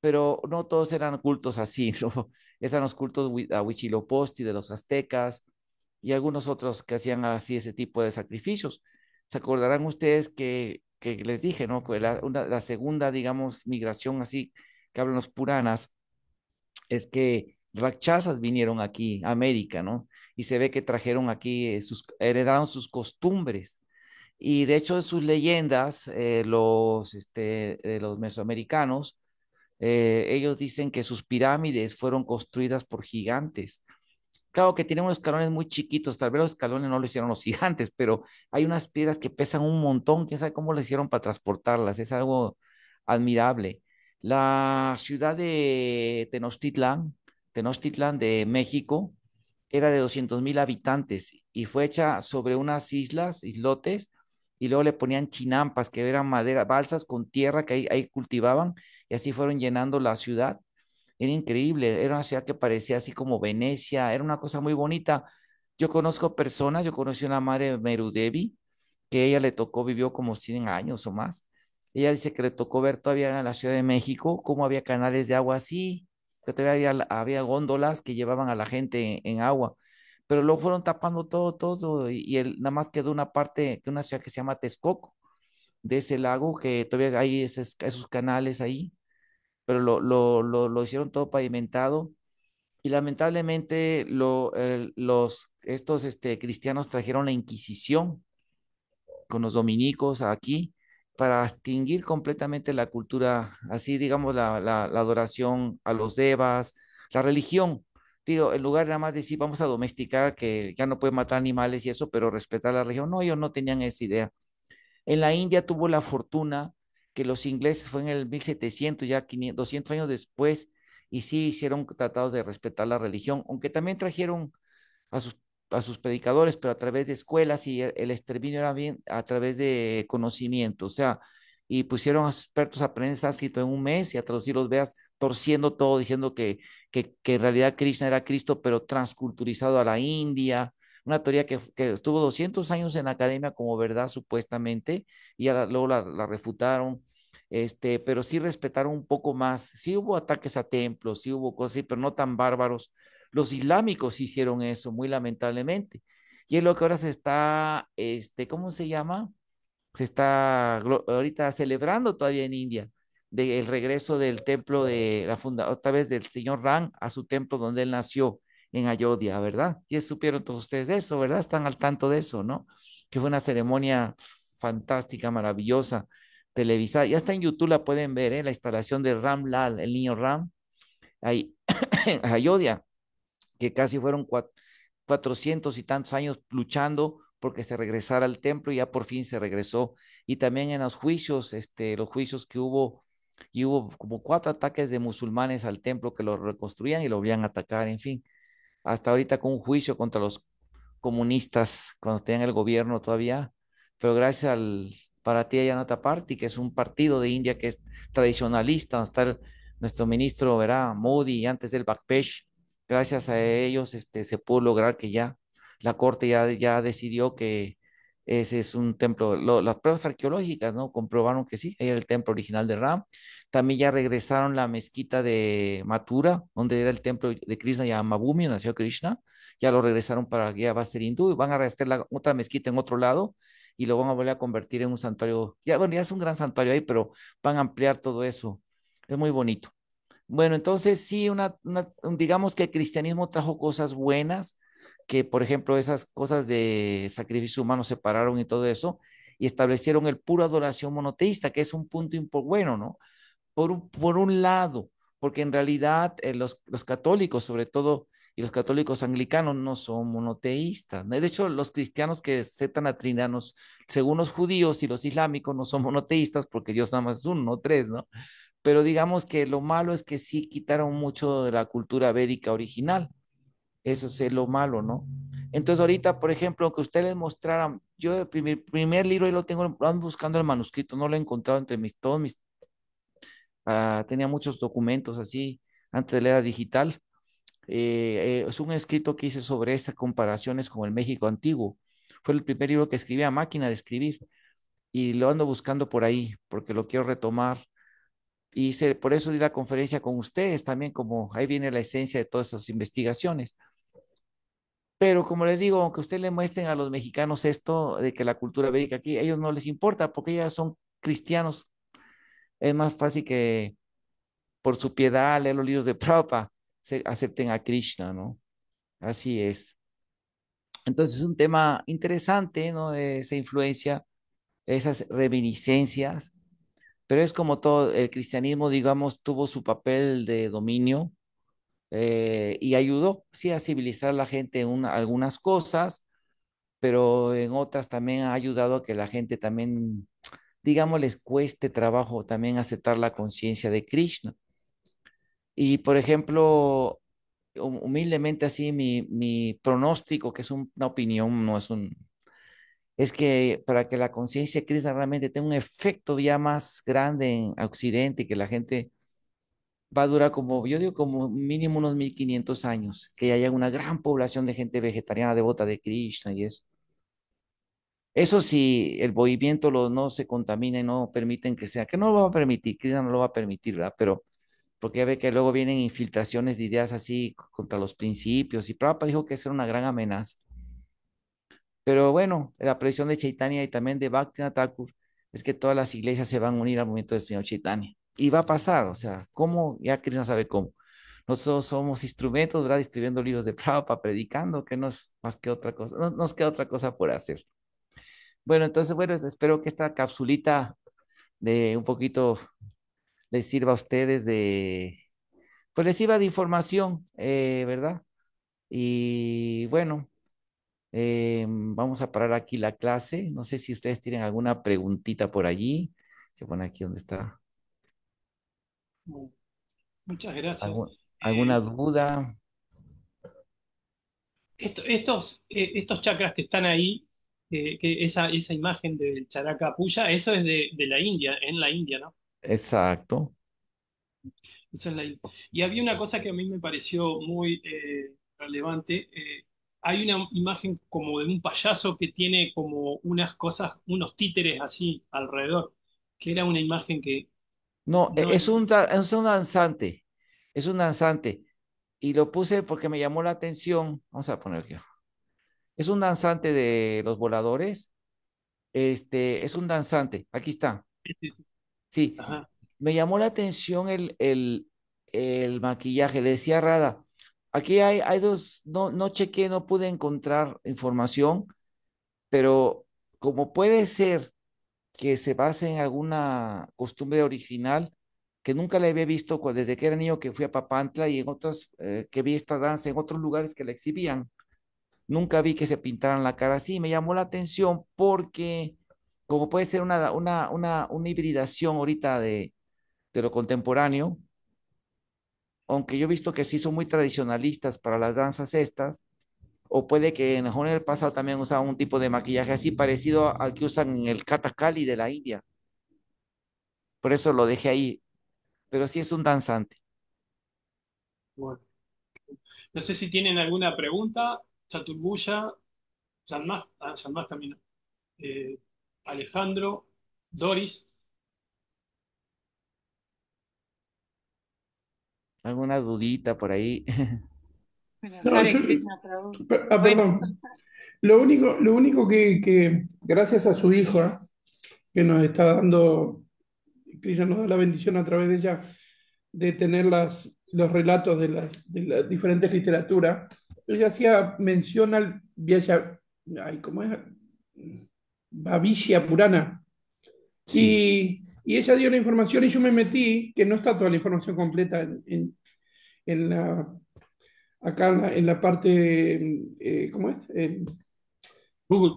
pero no todos eran cultos así, ¿no? eran los cultos a Huichilopochtli de los aztecas y algunos otros que hacían así ese tipo de sacrificios. Se acordarán ustedes que, que les dije, ¿no? la, la segunda, digamos, migración así que hablan los puranas, es que rachazas vinieron aquí, a América, ¿no? Y se ve que trajeron aquí, eh, sus, heredaron sus costumbres. Y de hecho, en sus leyendas, eh, los, este, eh, los mesoamericanos, ellos dicen que sus pirámides fueron construidas por gigantes. Claro que tienen unos escalones muy chiquitos, tal vez los escalones no lo hicieron los gigantes, pero hay unas piedras que pesan un montón, quién sabe cómo le hicieron para transportarlas, es algo admirable. La ciudad de Tenochtitlán, Tenochtitlan de México era de mil habitantes y fue hecha sobre unas islas, islotes, y luego le ponían chinampas, que eran madera, balsas con tierra que ahí, cultivaban, y así fueron llenando la ciudad. Era increíble, era una ciudad que parecía así como Venecia, era una cosa muy bonita. Yo conozco personas, yo conocí a una madre Merudevi, que ella le tocó, vivió como 100 años o más. Ella dice que le tocó ver todavía en la Ciudad de México cómo había canales de agua así, que todavía había, góndolas que llevaban a la gente en, agua, pero luego fueron tapando todo, todo, y, el, nada más quedó una parte de una ciudad que se llama Texcoco, de ese lago, que todavía hay esos, canales ahí, pero lo, lo, lo, hicieron todo pavimentado, y lamentablemente los, estos este, cristianos trajeron la Inquisición con los dominicos aquí, para extinguir completamente la cultura, así digamos, la, adoración a los devas, la religión. Digo, en lugar nada más de decir vamos a domesticar, que ya no puede matar animales y eso, pero respetar la religión. No, ellos no tenían esa idea. En la India tuvo la fortuna que los ingleses fue en el 1700, ya 200 años después, y sí hicieron tratados de respetar la religión, aunque también trajeron a sus a sus predicadores, pero a través de escuelas y el, exterminio era bien a través de conocimiento, o sea, y pusieron a expertos a aprender sánscrito en un mes y a traducir los veas torciendo todo, diciendo que, que, en realidad Krishna era Cristo, pero transculturizado a la India, una teoría que, que estuvo 200 años en la academia como verdad supuestamente, y luego la, refutaron, este, pero sí respetaron un poco más, sí hubo ataques a templos, sí hubo cosas, pero no tan bárbaros los islámicos hicieron eso, muy lamentablemente. Y es lo que ahora se está, este, ¿cómo se llama? Se está ahorita celebrando todavía en India del regreso del templo de la funda, otra vez del señor Ram a su templo donde él nació en Ayodhya, ¿verdad? Y supieron todos ustedes de eso, ¿verdad? Están al tanto de eso, ¿no? Que fue una ceremonia fantástica, maravillosa, televisada. Ya está en YouTube, la pueden ver, ¿eh? La instalación de Ram Lal, el niño Ram, ahí, Ayodhya que casi fueron cuatrocientos y tantos años luchando porque se regresara al templo y ya por fin se regresó. Y también en los juicios, este, los juicios que hubo, y hubo como cuatro ataques de musulmanes al templo que lo reconstruían y lo volvían a atacar, en fin. Hasta ahorita con un juicio contra los comunistas cuando tenían el gobierno todavía, pero gracias al ya otra Party, que es un partido de India que es tradicionalista, donde está nuestro ministro, verá, Modi, antes del Bakpesh, gracias a ellos este, se pudo lograr que ya la corte ya, ya decidió que ese es un templo. las pruebas arqueológicas, ¿no? Comprobaron que sí, era el templo original de Ram. También ya regresaron la mezquita de Mathura, donde era el templo de Krishna y Amabumi, nació Krishna. Ya lo regresaron para que va a ser hindú y van a regresar la, otra mezquita en otro lado y lo van a volver a convertir en un santuario. Ya, bueno, ya es un gran santuario ahí, pero van a ampliar todo eso. Es muy bonito. Bueno, entonces sí, una, digamos que el cristianismo trajo cosas buenas, que por ejemplo esas cosas de sacrificio humano separaron y todo eso, y establecieron el puro adoración monoteísta, que es un punto bueno, ¿no? Por un, por un lado, porque en realidad eh, los, los católicos, sobre todo, y los católicos anglicanos no son monoteístas. De hecho, los cristianos que aceptan a Trinidad, según los judíos y los islámicos, no son monoteístas porque Dios nada más es uno, no tres, ¿no? pero digamos que lo malo es que sí quitaron mucho de la cultura védica original. Eso es lo malo, ¿no? Entonces ahorita, por ejemplo, que ustedes les mostraran, yo el primer, libro y lo tengo, lo ando buscando el manuscrito, no lo he encontrado entre mis, todos mis, ah, tenía muchos documentos así antes de la era digital. Eh, eh, es un escrito que hice sobre estas comparaciones con el México antiguo. Fue el primer libro que escribí a máquina de escribir y lo ando buscando por ahí porque lo quiero retomar y por eso di la conferencia con ustedes también, como ahí viene la esencia de todas esas investigaciones. Pero como les digo, aunque ustedes le muestren a los mexicanos esto de que la cultura védica aquí, a ellos no les importa porque ya son cristianos. Es más fácil que por su piedad leer los libros de Prabhupada, se acepten a Krishna, ¿no? Así es. Entonces es un tema interesante, ¿no? Esa influencia, esas reminiscencias pero es como todo, el cristianismo, digamos, tuvo su papel de dominio eh, y ayudó, sí, a civilizar a la gente en algunas cosas, pero en otras también ha ayudado a que la gente también, digamos, les cueste trabajo también aceptar la conciencia de Krishna. Y, por ejemplo, humildemente así, mi, mi pronóstico, que es una opinión, no es un es que para que la conciencia de realmente tenga un efecto ya más grande en Occidente, y que la gente va a durar como, yo digo, como mínimo unos 1500 años, que haya una gran población de gente vegetariana devota de Krishna y eso. Eso sí, el movimiento no se contamina y no permiten que sea, que no lo va a permitir, Krishna no lo va a permitir, ¿verdad? Pero porque ya ve que luego vienen infiltraciones de ideas así contra los principios y Prabhupada dijo que es una gran amenaza. Pero bueno, la predicción de Chaitanya y también de Bhakti Thakur es que todas las iglesias se van a unir al movimiento del Señor Chaitanya. Y va a pasar, o sea, ¿cómo? Ya Krishna sabe cómo. Nosotros somos instrumentos, ¿verdad? Distribuyendo libros de Prabhupada, predicando, que no es más que otra cosa, no, nos queda otra cosa por hacer. Bueno, entonces, bueno, espero que esta capsulita de un poquito les sirva a ustedes de, pues les sirva de información, eh, ¿verdad? Y bueno, eh, vamos a parar aquí la clase. No sé si ustedes tienen alguna preguntita por allí. Se pone aquí donde está. Muchas gracias. ¿Alguna eh, duda? Eh, estos, chakras que están ahí, esa, imagen del charaka puya, eso es de, la India, en la India, ¿no? Exacto. Y había una cosa que a mí me pareció muy relevante hay una imagen como de un payaso que tiene como unas cosas, unos títeres así alrededor, que era una imagen que... No, e, es, un, es un danzante, es un danzante. Y lo puse porque me llamó la atención, vamos a poner aquí. Es un danzante de los voladores. Este, es un danzante, aquí está. Sí, sí. sí. Me llamó la atención el, el, el maquillaje, le decía Rada, Aquí hay, hay dos, no, no chequé, no pude encontrar información, pero como puede ser que se base en alguna costumbre original que nunca la había visto desde que era niño que fui a Papantla y en otras eh, que vi esta danza en otros lugares que la exhibían. Nunca vi que se pintaran la cara así. Me llamó la atención porque como puede ser una, una, una, una hibridación ahorita de, de lo contemporáneo, aunque yo he visto que sí son muy tradicionalistas para las danzas estas, o puede que en el pasado también usaban un tipo de maquillaje así parecido al que usan en el Katakali de la India. Por eso lo dejé ahí, pero sí es un danzante. No sé si tienen alguna pregunta. Chaturbuya, Sanmás, ah, también. Eh, Alejandro, Doris. alguna dudita por ahí. Ah, lo único, lo único que, gracias a su hija, ¿eh? que nos está dando, Krishna nos da la bendición a través de ella, de tener los relatos de las, diferentes literaturas, ella hacía mención al Vyaya, ay, ¿cómo es? Babilla Purana. Sí. Y ella dio la información y yo me metí, que no está toda la información completa en, en, en la, acá en la, parte, eh, ¿cómo es? En, Google.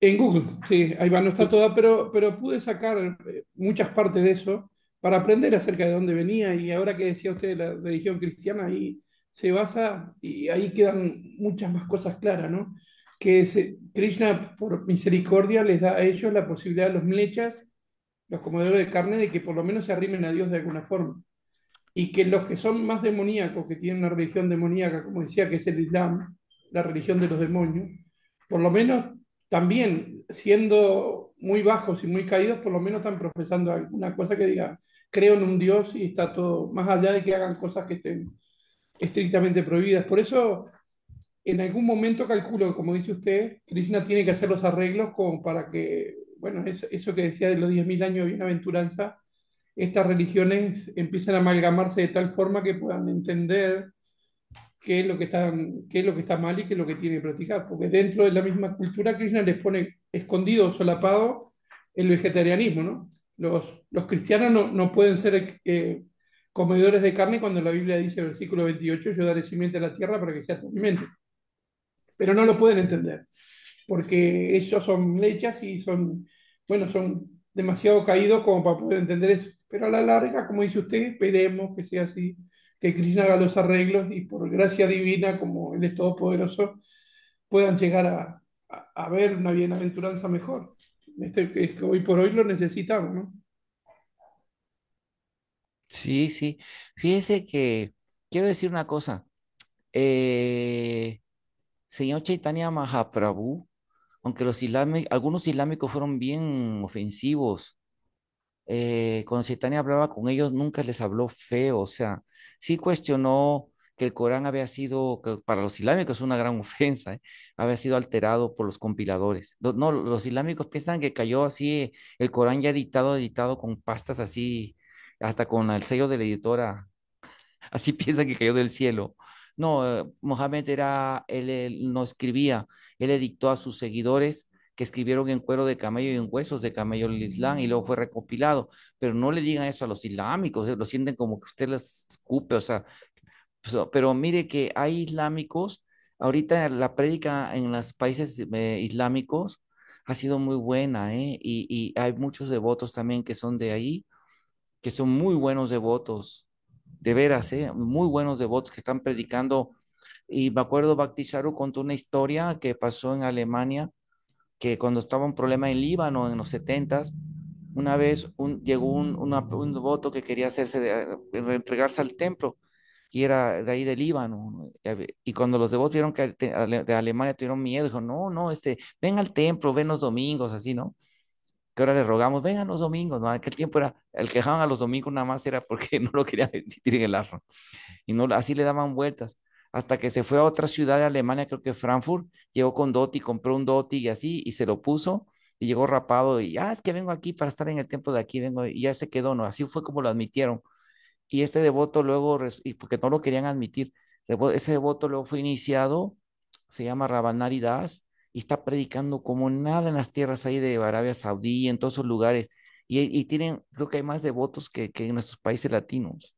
En Google, sí, ahí va, no está toda, pero, pero pude sacar eh, muchas partes de eso para aprender acerca de dónde venía y ahora que decía usted de la religión cristiana, ahí se basa y ahí quedan muchas más cosas claras, ¿no? Que se, Krishna, por misericordia, les da a ellos la posibilidad de los mlechas los comedores de carne de que por lo menos se arrimen a Dios de alguna forma. Y que los que son más demoníacos, que tienen una religión demoníaca, como decía, que es el Islam, la religión de los demonios, por lo menos también siendo muy bajos y muy caídos, por lo menos están profesando alguna cosa que diga, creo en un Dios y está todo, más allá de que hagan cosas que estén estrictamente prohibidas. Por eso, en algún momento calculo, como dice usted, Krishna tiene que hacer los arreglos como para que bueno, eso, que decía de los 10.000 años de bienaventuranza, estas religiones empiezan a amalgamarse de tal forma que puedan entender qué es lo que está, qué es lo que está mal y qué es lo que tiene que practicar. Porque dentro de la misma cultura, Krishna les pone escondido, solapado, el vegetarianismo. Los, cristianos no, pueden ser eh, comedores de carne cuando la Biblia dice en el versículo 28, yo daré simiente a la tierra para que sea tu alimento. Pero no lo pueden entender porque ellos son lechas y son, bueno, son demasiado caídos como para poder entender eso. Pero a la larga, como dice usted, esperemos que sea así, que Krishna haga los arreglos y por gracia divina, como Él es todopoderoso, puedan llegar a, ver una bienaventuranza mejor. Este, es que hoy por hoy lo necesitamos, ¿no? Sí, sí. Fíjese que quiero decir una cosa. Eh, señor Chaitanya Mahaprabhu aunque los islámicos, algunos islámicos fueron bien ofensivos. Eh, cuando Shaitani hablaba con ellos, nunca les habló feo, o sea, sí cuestionó que el Corán había sido, para los islámicos es una gran ofensa, ¿eh? había sido alterado por los compiladores. No, los islámicos piensan que cayó así, el Corán ya editado, editado con pastas así, hasta con el sello de la editora, así piensan que cayó del cielo. No, eh, Mohammed era, él no escribía, él le dictó a sus seguidores que escribieron en cuero de camello y en huesos de camello el Islam y luego fue recopilado. Pero no le digan eso a los islámicos, eh, lo sienten como que usted les escupe, o sea, pues, pero mire que hay islámicos, ahorita la prédica en los países eh, islámicos ha sido muy buena, ¿eh? y, y, hay muchos devotos también que son de ahí, que son muy buenos devotos, de veras, ¿eh? muy buenos devotos que están predicando y me acuerdo, baptizaru contó una historia que pasó en Alemania, que cuando estaba un problema en Líbano en los 70 una vez un, llegó un, una, un, voto que quería hacerse de, eh, entregarse al templo y era de ahí de Líbano. Y cuando los devotos vieron que de Alemania tuvieron miedo, dijo, no, no, este, ven al templo, ven los domingos, así, ¿no? Que ahora le rogamos, vengan los domingos, ¿no? Aquel tiempo era, el quejaban a los domingos nada más era porque no lo querían meter en el arro. Y no, así le daban vueltas hasta que se fue a otra ciudad de Alemania, creo que Frankfurt, llegó con Doti, compró un Doti y así, y se lo puso, y llegó rapado, y, ah, es que vengo aquí para estar en el templo de aquí, vengo, y ya se quedó, ¿no? Así fue como lo admitieron. Y este devoto luego, porque no lo querían admitir, ese devoto luego fue iniciado, se llama Rabanaridas y está predicando como nada en las tierras ahí de Arabia Saudí, en todos esos lugares. Y, tienen, creo que hay más devotos que en nuestros países latinos.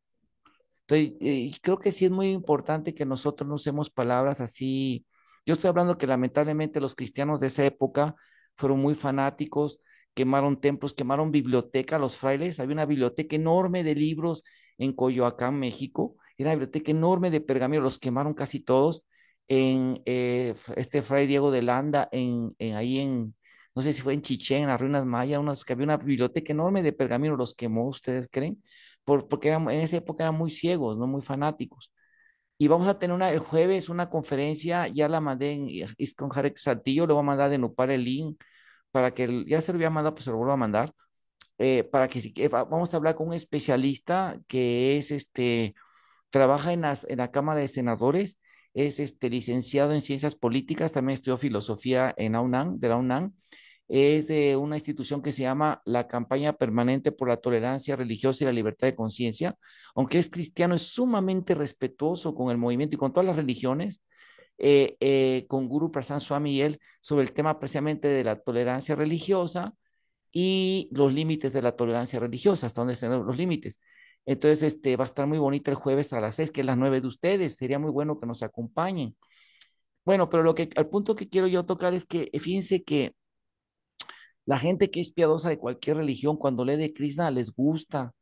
Eh, y creo que sí es muy importante que nosotros no usemos palabras así. Yo estoy hablando que lamentablemente los cristianos de esa época fueron muy fanáticos, quemaron templos, quemaron bibliotecas, los frailes, había una biblioteca enorme de libros en Coyoacán, México, era una biblioteca enorme de pergaminos, los quemaron casi todos, en eh, este fray Diego de Landa, en, ahí en, no sé si fue en Chichén, en las ruinas mayas, que había una biblioteca enorme de pergaminos, los quemó, ¿ustedes creen? por, porque en esa época eran muy ciegos, no muy fanáticos. Y vamos a tener una, el jueves una conferencia, ya la mandé con Jarek Saltillo, le voy a mandar de para el link para que, ya se lo había mandado, pues se lo vuelvo a mandar, eh, para que eh, vamos a hablar con un especialista que es este, trabaja en, en la Cámara de Senadores, es este, licenciado en Ciencias Políticas, también estudió Filosofía en la UNAM, de la UNAM, es de una institución que se llama la Campaña Permanente por la Tolerancia Religiosa y la Libertad de Conciencia. Aunque es cristiano, es sumamente respetuoso con el movimiento y con todas las religiones. Eh, eh, con Guru Prasad Swami y él sobre el tema precisamente de la tolerancia religiosa y los límites de la tolerancia religiosa, hasta dónde están los límites. Entonces, este, va a estar muy bonito el jueves a las seis, que es las nueve de ustedes. Sería muy bueno que nos acompañen. Bueno, pero lo que, al punto que quiero yo tocar es que fíjense que la gente que es piadosa de cualquier religión, cuando lee de Krishna, les gusta.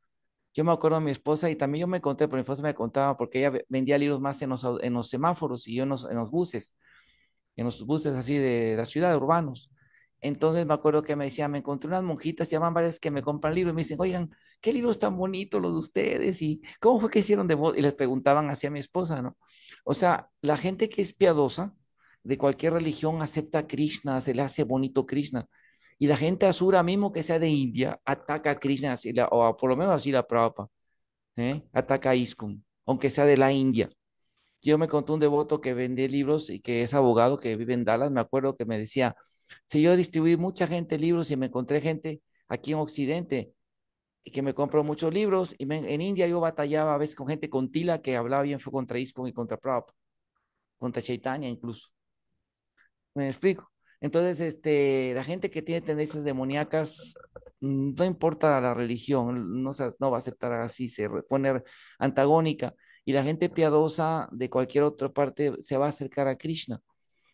Yo me acuerdo a mi esposa y también yo me conté, pero mi esposa me contaba porque ella vendía libros más en los, en los semáforos y yo en los, en los buses, en los buses así de la ciudad, urbanos. Entonces me acuerdo que me decía, me encontré unas monjitas, llaman varias que me compran libros y me dicen, oigan, qué libros tan bonitos los de ustedes y cómo fue que hicieron de vos. Y les preguntaban hacia mi esposa, ¿no? O sea, la gente que es piadosa de cualquier religión acepta Krishna, se le hace bonito Krishna. Y la gente asura, mismo que sea de India, ataca a Krishna o por lo menos así la Prabhupada, ¿eh? ataca a Iskun, aunque sea de la India. Yo me contó un devoto que vende libros y que es abogado que vive en Dallas, me acuerdo que me decía, si yo distribuí mucha gente libros y me encontré gente aquí en Occidente que me compró muchos libros y en India yo batallaba a veces con gente con Tila que hablaba bien fue contra Iskun y contra Prabhupada, contra Chaitanya incluso. ¿Me explico? Entonces, este, la gente que tiene tendencias demoníacas, mm, no importa la religión, no, se, no va a aceptar así, se poner antagónica. Y la gente piadosa de cualquier otra parte se va a acercar a Krishna.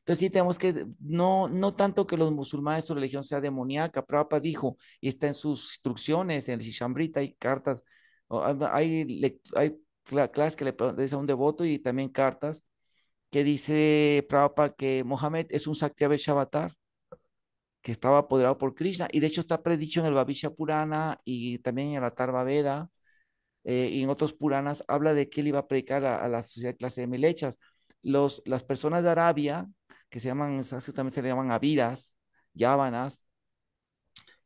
Entonces sí tenemos que, no, no tanto que los musulmanes su religión sea demoníaca, Prabhupada dijo, y está en sus instrucciones, en el Shishambrita hay cartas, hay, hay clases que le dice a un devoto y también cartas que dice Prabhupada que Mohammed es un Sakti avatar que estaba apoderado por Krishna y de hecho está predicho en el babisha Purana y también en el Avatar Veda eh, y en otros Puranas habla de que él iba a predicar a, la sociedad de clase de melechas. Los, las personas de Arabia, que se llaman, también se le llaman aviras, yavanas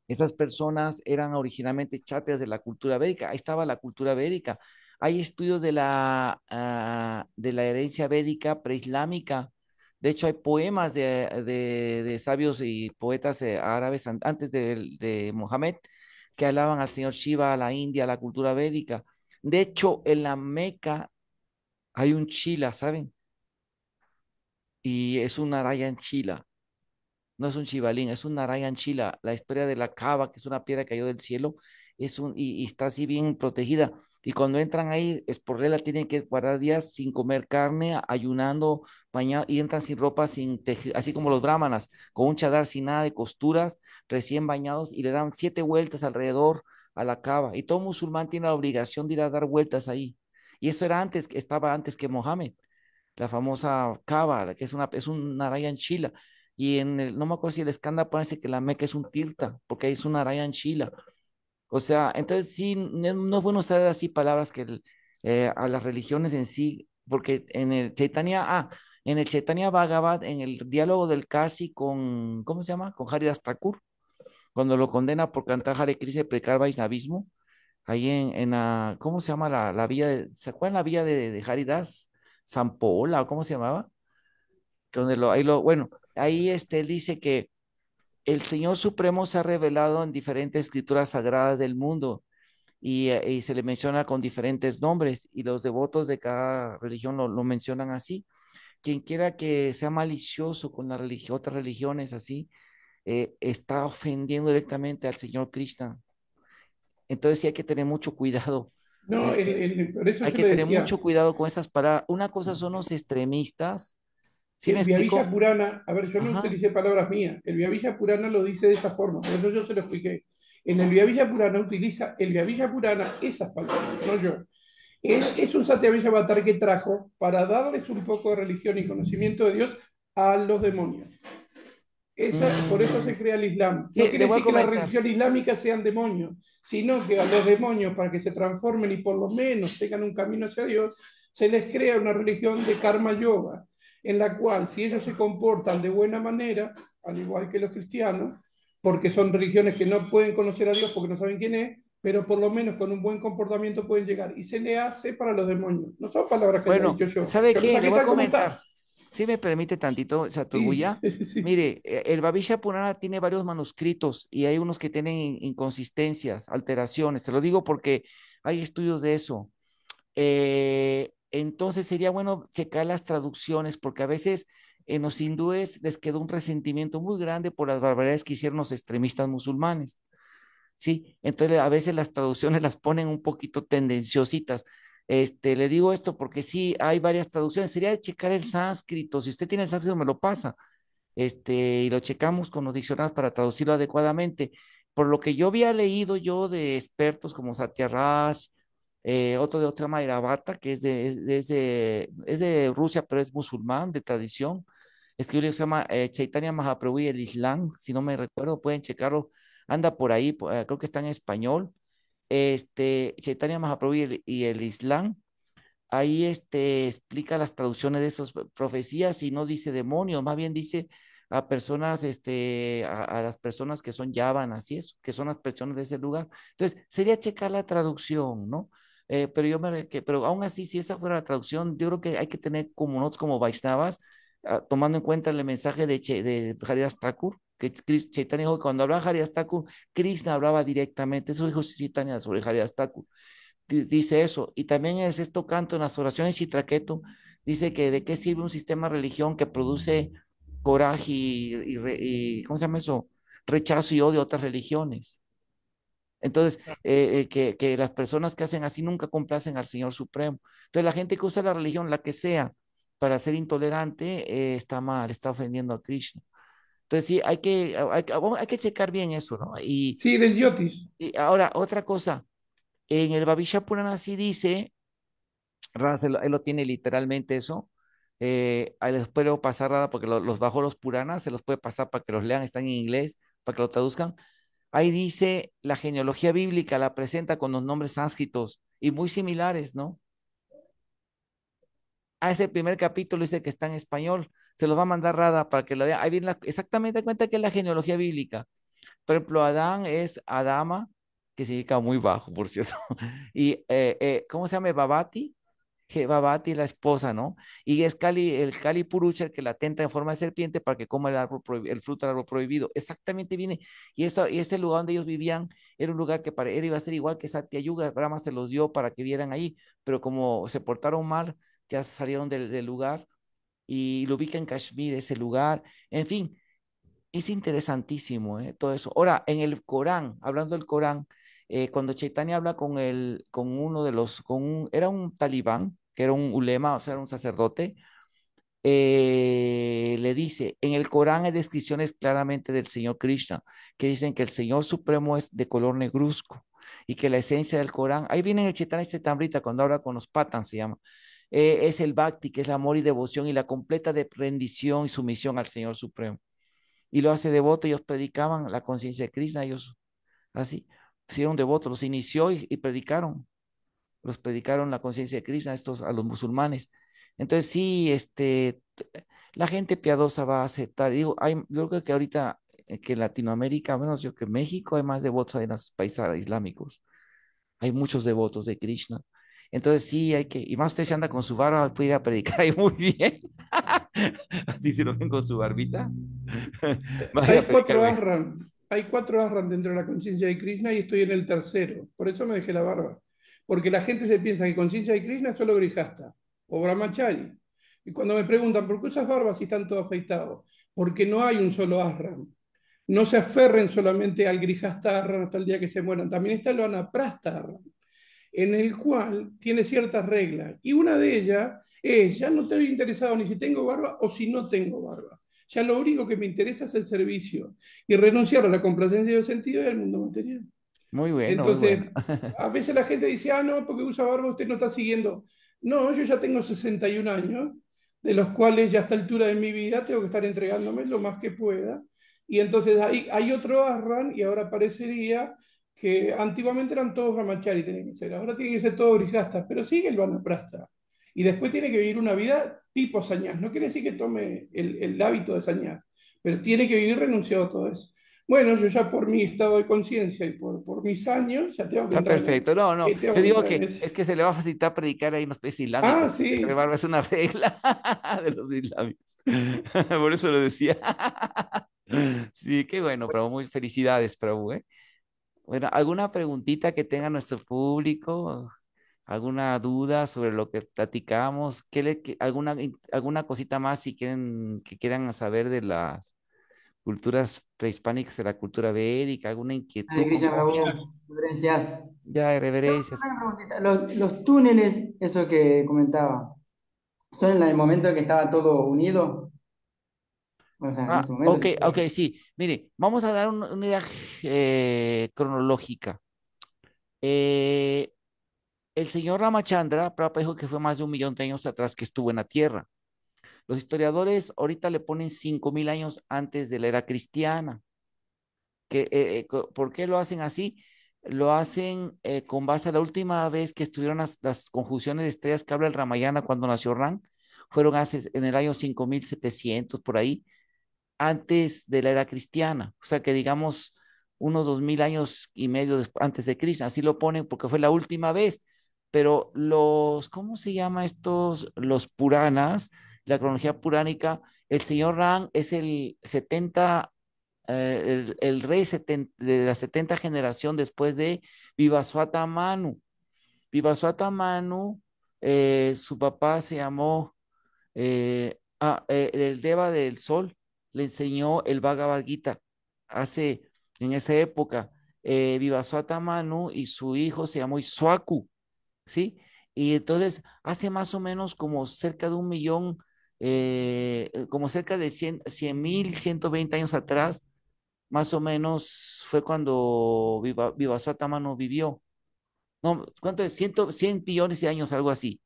esas personas eran originalmente chateas de la cultura védica, ahí estaba la cultura védica. Hay estudios de la, ah, de la herencia védica preislámica. De hecho, hay poemas de, de, sabios y poetas eh, árabes antes de, Mohammed que alaban al señor Shiva, a la India, a la cultura védica. De hecho, en la Meca hay un chila, ¿saben? Y es un Narayan chila. No es un chivalín, es un Narayan chila. La historia de la cava, que es una piedra que cayó del cielo, es un, y, está así bien protegida. Y cuando entran ahí, esporrela tienen que guardar días sin comer carne, ayunando, bañado, y entran sin ropa, sin así como los brahmanas, con un chadar sin nada de costuras, recién bañados, y le dan siete vueltas alrededor a la cava. Y todo musulmán tiene la obligación de ir a dar vueltas ahí. Y eso era antes, estaba antes que Mohammed, la famosa cava, que es una, es un Narayan Chila. Y en no me acuerdo si el escándalo parece que la Meca es un tilta, porque es una Narayan Chila o sea, entonces sí, no, no es bueno así palabras que eh, a las religiones en sí, porque en el Chaitanya, ah, en el Chaitanya Bhagavad, en el diálogo del Kasi con, ¿cómo se llama? Con Haridas Thakur, cuando lo condena por cantar Hare Krishna y precar ahí en, en la, ¿cómo se llama la, vía? De, ¿Se acuerdan la vía de, de Haridas? San o ¿cómo se llamaba? Donde lo, ahí lo, bueno, ahí este, dice que el Señor Supremo se ha revelado en diferentes escrituras sagradas del mundo eh, y, se le menciona con diferentes nombres y los devotos de cada religión lo, mencionan así. Quien quiera que sea malicioso con la otras religiones así, eh, está ofendiendo directamente al Señor Krishna. Entonces sí hay que tener mucho cuidado. No, eh, hay que tener mucho cuidado con esas palabras. Una cosa son los extremistas el Villa Purana, a ver, yo no utilicé palabras mías, el Villa Purana lo dice de esa forma, pero eso yo se lo expliqué. En el Villa Purana utiliza el Villa Purana esas palabras, no yo. Es, un un avatar que trajo para darles un poco de religión y conocimiento de Dios a los demonios. Mm. Por eso se crea el Islam. No quiere decir que la religión islámica sean demonios, sino que a los demonios, para que se transformen y por lo menos tengan un camino hacia Dios, se les crea una religión de karma yoga en la cual si ellos se comportan de buena manera, al igual que los cristianos, porque son religiones que no pueden conocer a Dios porque no saben quién es, pero por lo menos con un buen comportamiento pueden llegar. Y se le hace para los demonios. No son palabras que bueno, yo. ¿Sabe qué? Le voy a comentar. Si me permite tantito, Saturbuya. Mire, eh, el Babisha tiene varios manuscritos y hay unos que tienen inconsistencias, alteraciones. Se lo digo porque hay estudios de eso. Eh, entonces sería bueno checar las traducciones, porque a veces en los hindúes les quedó un resentimiento muy grande por las barbaridades que hicieron los extremistas musulmanes. ¿sí? Entonces a veces las traducciones las ponen un poquito tendenciositas. Este, le digo esto porque sí, hay varias traducciones. Sería de checar el sánscrito. Si usted tiene el sánscrito, me lo pasa. Este, y lo checamos con los diccionarios para traducirlo adecuadamente. Por lo que yo había leído yo de expertos como Satya eh, otro de otra se que es de, es de, es, de, Rusia, pero es musulmán de tradición. Escribe un libro que se llama eh, Chaitanya Mahaprabhu y el Islam, si no me recuerdo, pueden checarlo, anda por ahí, eh, creo que está en español. Este, Chaitanya Mahaprabhu y el, Islam, ahí este, explica las traducciones de esas profecías y no dice demonios, más bien dice a personas, este, a, las personas que son yavanas y eso, que son las personas de ese lugar. Entonces, sería checar la traducción, ¿no? Eh, pero yo me, pero aún así, si esa fuera la traducción, yo creo que hay que tener como nosotros como Vaishnavas, ah, tomando en cuenta el mensaje de, de Haridas Thakur, que Chaitanya dijo que cuando hablaba Haridas Thakur, Krishna hablaba directamente, eso dijo Chaitanya sobre Haridas Thakur, dice eso, y también es esto canto, en las oraciones Chitraketu, dice que de qué sirve un sistema de religión que produce coraje y, y ¿cómo se llama eso? Rechazo y odio a otras religiones. Entonces, eh, eh, que, las personas que hacen así nunca complacen al Señor Supremo. Entonces, la gente que usa la religión, la que sea, para ser intolerante, eh, está mal, está ofendiendo a Krishna. Entonces, sí, hay que, hay, hay que checar bien eso, ¿no? Y, sí, del yotis. Y ahora, otra cosa. En el Babisha Purana sí dice, él, lo tiene literalmente eso, les puedo pasar, nada porque los bajo los Puranas, se los puede pasar para que los lean, están en inglés, para que lo traduzcan. Ahí dice, la genealogía bíblica la presenta con los nombres sánscritos y muy similares, ¿no? A ah, ese primer capítulo dice que está en español. Se los va a mandar Rada para que lo vea. Ahí viene la, exactamente cuenta que es la genealogía bíblica. Por ejemplo, Adán es Adama, que significa muy bajo, por cierto. Y, eh, eh, ¿cómo se llama? Babati, Jebabati, la esposa, ¿no? Y es el Cali Purucha que la tenta en forma de serpiente para que coma el, el fruto del árbol prohibido. Exactamente viene. Y, esto, y este lugar donde ellos vivían era un lugar que para él iba a ser igual que Satyayuga. Brahma se los dio para que vieran ahí, pero como se portaron mal, ya salieron del, lugar y lo ubica en Kashmir, ese lugar. En fin, es interesantísimo ¿eh? todo eso. Ahora, en el Corán, hablando del Corán, eh, cuando Chaitanya habla con, el, con uno de los, con era un talibán, que era un ulema, o sea, era un sacerdote, eh, le dice, en el Corán hay descripciones claramente del Señor Krishna, que dicen que el Señor Supremo es de color negruzco y que la esencia del Corán, ahí viene el Chetán y Chetambrita cuando habla con los patan, se llama, eh, es el bhakti, que es el amor y devoción y la completa de rendición y sumisión al Señor Supremo. Y lo hace devoto, ellos predicaban la conciencia de Krishna, ellos así, hicieron devoto, los inició y predicaron los predicaron la conciencia de Krishna estos a los musulmanes. Entonces sí, este, la gente piadosa va a aceptar. Digo, hay, yo creo que ahorita eh, que Latinoamérica, menos yo que México, hay más devotos en los países islámicos. Hay muchos devotos de Krishna. Entonces sí hay que, y más usted se anda con su barba, puede ir a predicar ahí muy bien. Así se lo ven con su barbita. hay, cuatro arran hay cuatro dentro de la conciencia de Krishna y estoy en el tercero. Por eso me dejé la barba. Porque la gente se piensa que conciencia de Krishna es solo grijasta, o Brahmachari. Y cuando me preguntan, ¿por qué esas barbas si están todos afeitados? Porque no hay un solo ashram. No se aferren solamente al Grijasta ashram hasta el día que se mueran. También está el Anaprasta ashram, en el cual tiene ciertas reglas. Y una de ellas es, ya no estoy interesado ni si tengo barba o si no tengo barba. Ya lo único que me interesa es el servicio y renunciar a la complacencia de sentido del mundo material. Muy bueno. Entonces, a veces la gente dice, ah, no, porque usa barba usted no está siguiendo. No, yo ya tengo 61 años, de los cuales ya a esta altura de mi vida tengo que estar entregándome lo más que pueda. Y entonces hay, otro Arran y ahora parecería que antiguamente eran todos Ramachari, tienen que ser, ahora tienen que ser todos Grijastas, pero sigue el prasta Y después tiene que vivir una vida tipo Sañaz. No quiere decir que tome el, hábito de Sañaz, pero tiene que vivir renunciado a todo eso bueno, yo ya por mi estado de conciencia y por, mis años, ya tengo que... Está perfecto, no, no, eh, te digo que es... que se le va a facilitar predicar ahí en los países islámicos. Ah, sí. Es una regla de los islámicos. por eso lo decía. sí, qué bueno, pero muy felicidades, pero ¿eh? Bueno, ¿alguna preguntita que tenga nuestro público? ¿Alguna duda sobre lo que platicamos? alguna, ¿Alguna cosita más si quieren, que quieran saber de las culturas prehispánicas de la cultura bélica, alguna inquietud. reverencias. Ya, reverencias. Los, túneles, eso que comentaba, ¿son en el momento en que estaba todo unido? Ah, ok, ok, sí. Mire, vamos a dar una idea eh, cronológica. Eh, el señor Ramachandra, Prabhupada dijo que fue más de un millón de años atrás que estuvo en la Tierra. Los historiadores ahorita le ponen 5.000 años antes de la era cristiana. Eh, eh, ¿Por qué lo hacen así? Lo hacen eh, con base a la última vez que estuvieron las, conjunciones de estrellas que habla el Ramayana cuando nació Ran. Fueron hace, en el año 5.700, por ahí, antes de la era cristiana. O sea que digamos unos 2.000 años y medio antes de Cristo. Así lo ponen porque fue la última vez. Pero los, ¿cómo se llama estos? Los Puranas la cronología puránica, el señor Ram es el 70, eh, el, rey de la 70 generación después de Vivaswata Manu. Vivaswata Manu, eh, su papá se llamó eh, ah, el Deva del Sol, le enseñó el Bhagavad Gita hace, en esa época. Vivaswata Manu y su hijo se llamó Iswaku, ¿sí? Y entonces hace más o menos como cerca de un millón eh, eh, como cerca de 100 mil, 120 años atrás, más o menos fue cuando Viva, vivió. No, ¿cuánto es? 100, 100 millones de años, algo así.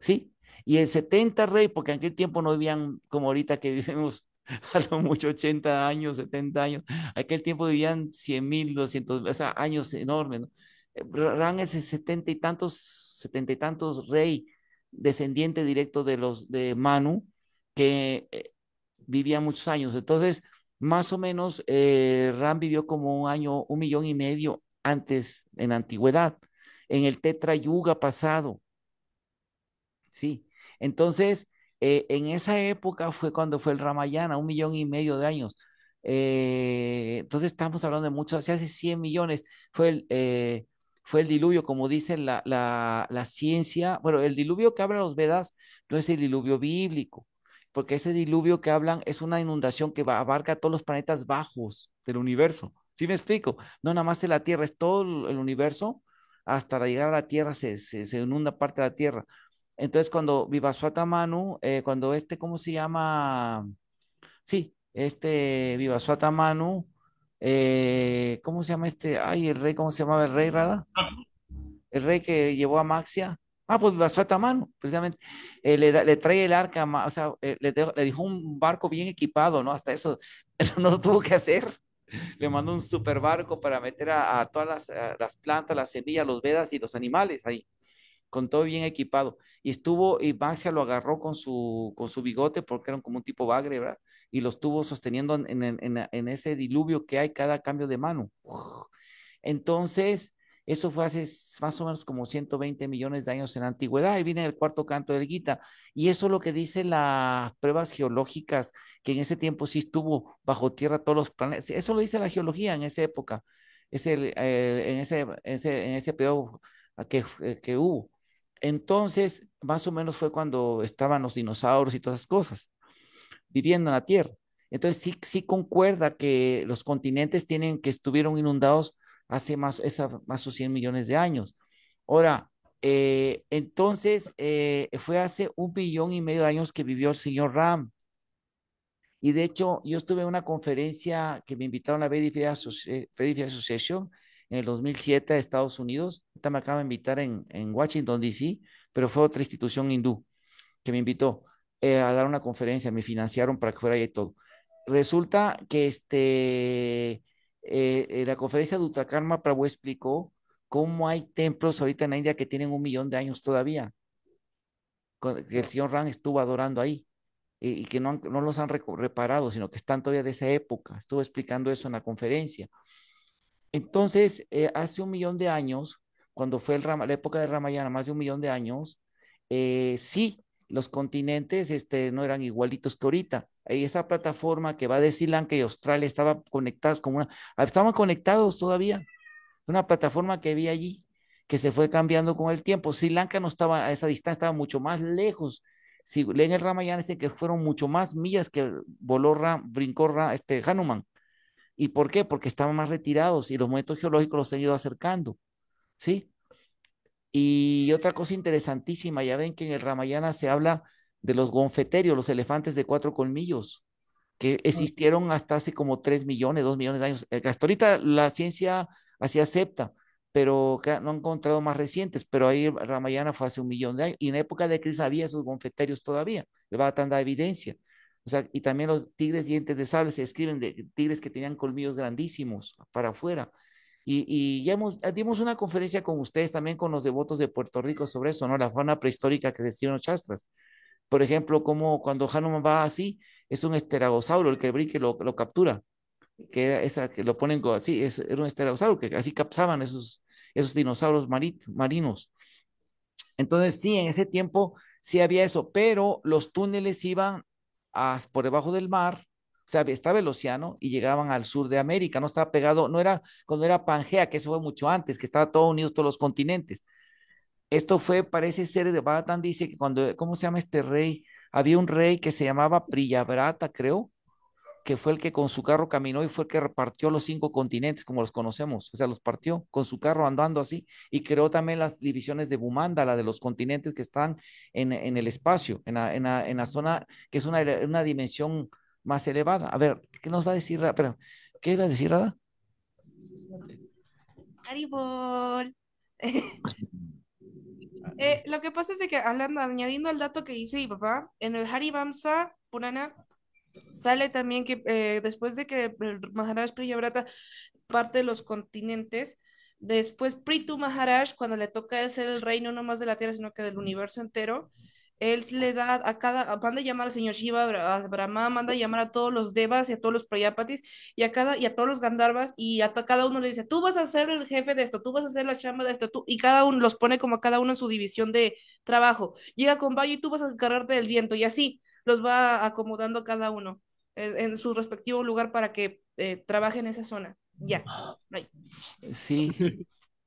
¿Sí? Y el 70 rey, porque en aquel tiempo no vivían como ahorita que vivimos a lo mucho 80 años, 70 años. Aquel tiempo vivían 100 mil, 200, o sea, años enormes. ¿no? Eh, Ran es 70 y tantos, 70 y tantos rey, descendiente directo de los de Manu, que eh, vivía muchos años. Entonces, más o menos, eh, Ram vivió como un año, un millón y medio antes en antigüedad, en el tetrayuga pasado. Sí, entonces, eh, en esa época fue cuando fue el Ramayana, un millón y medio de años. entonces, estamos hablando de muchos, hace 100 millones, fue el, fue el diluvio, como dice la, la ciencia. Bueno, el diluvio que hablan los Vedas no es el diluvio bíblico porque ese diluvio que hablan es una inundación que abarca todos los planetas bajos del universo. ¿Sí me explico? No nada más de la Tierra, es todo el universo, hasta llegar a la Tierra se, se, inunda parte de la Tierra. Entonces cuando Vivasuata Manu, eh, cuando este, ¿cómo se llama? Sí, este Vivasuata Manu, eh, ¿cómo se llama este? Ay, el rey, ¿cómo se llamaba el rey, Rada? El rey que llevó a Maxia. Ah, pues la suelta a mano, precisamente. Eh, le, le, trae el arca, o sea, eh, le, dejó, dijo un barco bien equipado, ¿no? Hasta eso no lo tuvo que hacer. Le mandó un super barco para meter a, todas las, las, plantas, las semillas, los vedas y los animales ahí, con todo bien equipado. Y estuvo, y Baxia lo agarró con su, con su bigote, porque eran como un tipo bagre, ¿verdad? Y lo estuvo sosteniendo en, en, en, en ese diluvio que hay cada cambio de mano. Entonces, eso fue hace más o menos como 120 millones de años en la antigüedad. Ahí viene el cuarto canto del Gita. Y eso es lo que dicen las pruebas geológicas, que en ese tiempo sí estuvo bajo tierra todos los planetas. Eso lo dice la geología en esa época, es el, en, ese, en ese periodo que, eh, que hubo. Entonces, más o menos fue cuando estaban los dinosaurios y todas esas cosas viviendo en la Tierra. Entonces sí, sí concuerda que los continentes tienen que estuvieron inundados hace más, esa, más o 100 millones de años. Ahora, eh, entonces eh, fue hace un billón y medio de años que vivió el señor Ram. Y de hecho, yo estuve en una conferencia que me invitaron a la Association en el 2007 a Estados Unidos. Esta me acaba de invitar en, Washington, D.C., pero fue otra institución hindú que me invitó eh, a dar una conferencia. Me financiaron para que fuera ahí todo. Resulta que este, eh, eh, la conferencia de Utrakarma Prabhu explicó cómo hay templos ahorita en India que tienen un millón de años todavía, que el señor Ram estuvo adorando ahí y, que no, los han reparado, sino que están todavía de esa época. Estuvo explicando eso en la conferencia. Entonces, eh, hace un millón de años, cuando fue el la época de Ramayana, más de un millón de años, sí los continentes este, no eran igualitos que ahorita. Y esa plataforma que va de Sri Lanka y Australia estaba conectadas como una, ah, estaban conectados todavía. Una plataforma que vi allí, que se fue cambiando con el tiempo. Sri Lanka no estaba a esa distancia, estaba mucho más lejos. Si leen el Ramayana, dice que fueron mucho más millas que Bolorra, brincorra este, Hanuman. ¿Y por qué? Porque estaban más retirados y los momentos geológicos los han ido acercando. ¿Sí? Y otra cosa interesantísima, ya ven que en el Ramayana se habla de los gonfeterios, los elefantes de cuatro colmillos, que existieron hasta hace como tres millones, dos millones de años. Eh, hasta ahorita la ciencia así acepta, pero no han encontrado más recientes, pero ahí Ramayana fue hace un millón de años, y en época de Cristo había esos gonfeterios todavía, le va a tanta evidencia. O sea, y también los tigres dientes de sable se escriben de tigres que tenían colmillos grandísimos para afuera y, ya ah, dimos una conferencia con ustedes también con los devotos de Puerto Rico sobre eso, ¿no? La fauna prehistórica que describen los chastras. Por ejemplo, como cuando Hanuman va así, es un esteragosaurio el que el lo, captura, que esa que lo ponen así, es, era un esteragosaurio que así capsaban esos, esos dinosaurios marinos. Entonces, sí, en ese tiempo sí había eso, pero los túneles iban por debajo del mar sea, estaba el océano y llegaban al sur de América, no estaba pegado, no era cuando era Pangea, que eso fue mucho antes, que estaba todo unidos todos los continentes. Esto fue, parece ser, de Batán dice que cuando, ¿cómo se llama este rey? Había un rey que se llamaba Priyabrata, creo, que fue el que con su carro caminó y fue el que repartió los cinco continentes como los conocemos, o sea, los partió con su carro andando así y creó también las divisiones de Bumanda, la de los continentes que están en, el espacio, en la, zona que es una, una dimensión más elevada. A ver, ¿qué nos va a decir? Pero, ¿Qué iba a decir, Rada? Haribol. Eh, lo que pasa es que hablando, añadiendo al dato que dice mi papá, en el Haribamsa Purana sale también que eh, después de que Maharaj Priyabrata parte de los continentes, después Pritu Maharaj, cuando le toca ser el reino no más de la tierra, sino que del universo entero, él le da a cada, manda a llamar al señor Shiva, a Brahma, manda a llamar a todos los devas y a todos los prayapatis y a cada, y a todos los gandharvas y a cada uno le dice, tú vas a ser el jefe de esto, tú vas a ser la chamba de esto, tú, y cada uno los pone como a cada uno en su división de trabajo. Llega con vallo y tú vas a encargarte del viento y así los va acomodando cada uno en, su respectivo lugar para que eh, trabaje en esa zona. Ya. Sí.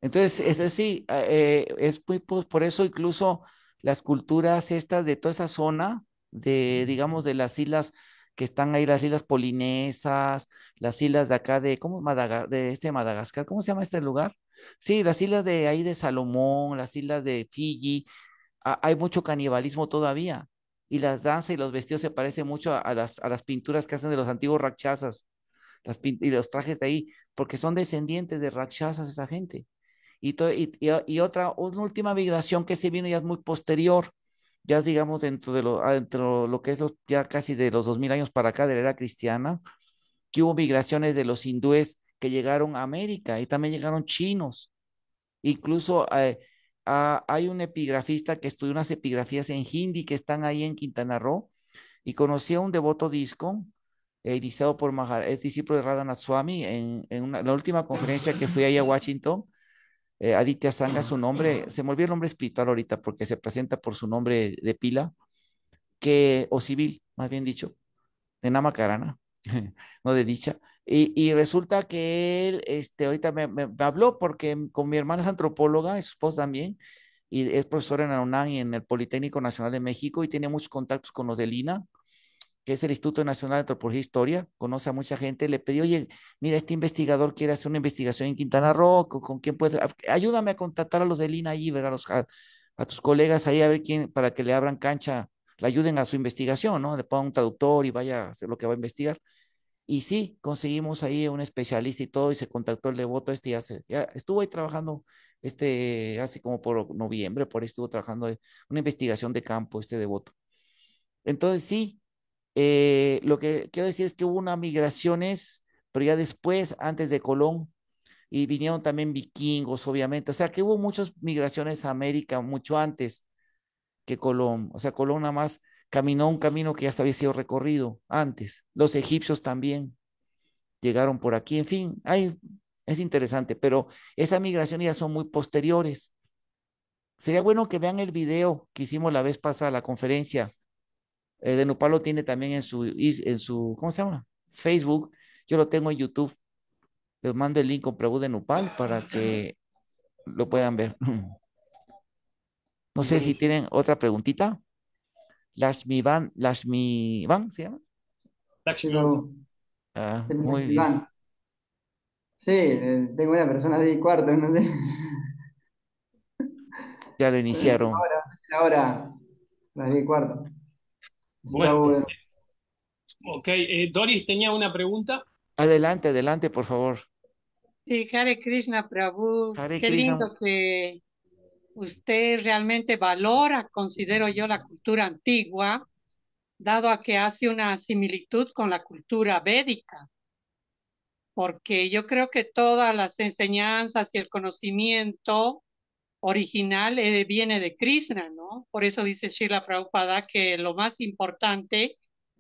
Entonces, es decir, eh, eh, es muy por eso incluso las culturas estas de toda esa zona, de, digamos, de las islas que están ahí, las islas polinesas, las islas de acá de, ¿cómo? de este Madagascar, ¿cómo se llama este lugar? Sí, las islas de ahí de Salomón, las islas de Fiji, hay mucho canibalismo todavía. Y las danzas y los vestidos se parecen mucho a, las, a las, pinturas que hacen de los antiguos rachazas las y los trajes de ahí, porque son descendientes de rachazas esa gente. Y, otra, una última migración que se vino ya es muy posterior, ya digamos dentro de lo, dentro lo que es ya casi de los 2000 años para acá de la era cristiana, que hubo migraciones de los hindúes que llegaron a América y también llegaron chinos. Incluso eh, hay un epigrafista que estudió unas epigrafías en hindi que están ahí en Quintana Roo y conocí a un devoto disco eh, iniciado por Mahar, es discípulo de Radhanath Swami en, en la última conferencia que fui ahí a Washington eh, Aditya Sanga, su ah, nombre, se me olvidó el nombre espiritual ahorita porque se presenta por su nombre de pila, que, o civil, más bien dicho, de Nama Namakarana, no de dicha. Y, y, resulta que él, este, ahorita me, me, habló porque con mi hermana es antropóloga y su esposa también, y es profesora en la y en el Politécnico Nacional de México y tiene muchos contactos con los del INA que es el Instituto Nacional de Antropología e Historia, conoce a mucha gente, le pedí, oye, mira, este investigador quiere hacer una investigación en Quintana Roo, ¿con, quién puedes? Ayúdame a contactar a los del INAI, ahí, ¿verdad? A, tus colegas ahí, a ver quién, para que le abran cancha, le ayuden a su investigación, ¿no? Le pongan un traductor y vaya a hacer lo que va a investigar. Y sí, conseguimos ahí un especialista y todo, y se contactó el devoto este hace, ya estuvo ahí trabajando, este, hace como por noviembre, por ahí estuvo trabajando una investigación de campo este devoto. Entonces sí, eh, lo que quiero decir es que hubo unas migraciones, pero ya después, antes de Colón, y vinieron también vikingos, obviamente. O sea, que hubo muchas migraciones a América mucho antes que Colón. O sea, Colón nada más caminó un camino que ya había sido recorrido antes. Los egipcios también llegaron por aquí. En fin, es interesante, pero esas migraciones ya son muy posteriores. Sería bueno que vean el video que hicimos la vez pasada, la conferencia eh, de lo tiene también en su, en su, ¿cómo se llama? Facebook. Yo lo tengo en YouTube. Les mando el link con Prabhu de Nopal para que lo puedan ver. No sé si tienen otra preguntita. Las Van, Lashmi Van, ¿se llama? ah, muy bien. Sí, eh, tengo una persona de cuarto, no sé. Ya lo iniciaron. Ahora, ahora, las cuarto. Bueno. Ok, eh, Doris tenía una pregunta. Adelante, adelante, por favor. Sí, Hare Krishna Prabhu. Qué lindo que usted realmente valora, considero yo, la cultura antigua, dado a que hace una similitud con la cultura védica. Porque yo creo que todas las enseñanzas y el conocimiento original eh, viene de Krishna, ¿no? Por eso dice Srila Prabhupada que lo más importante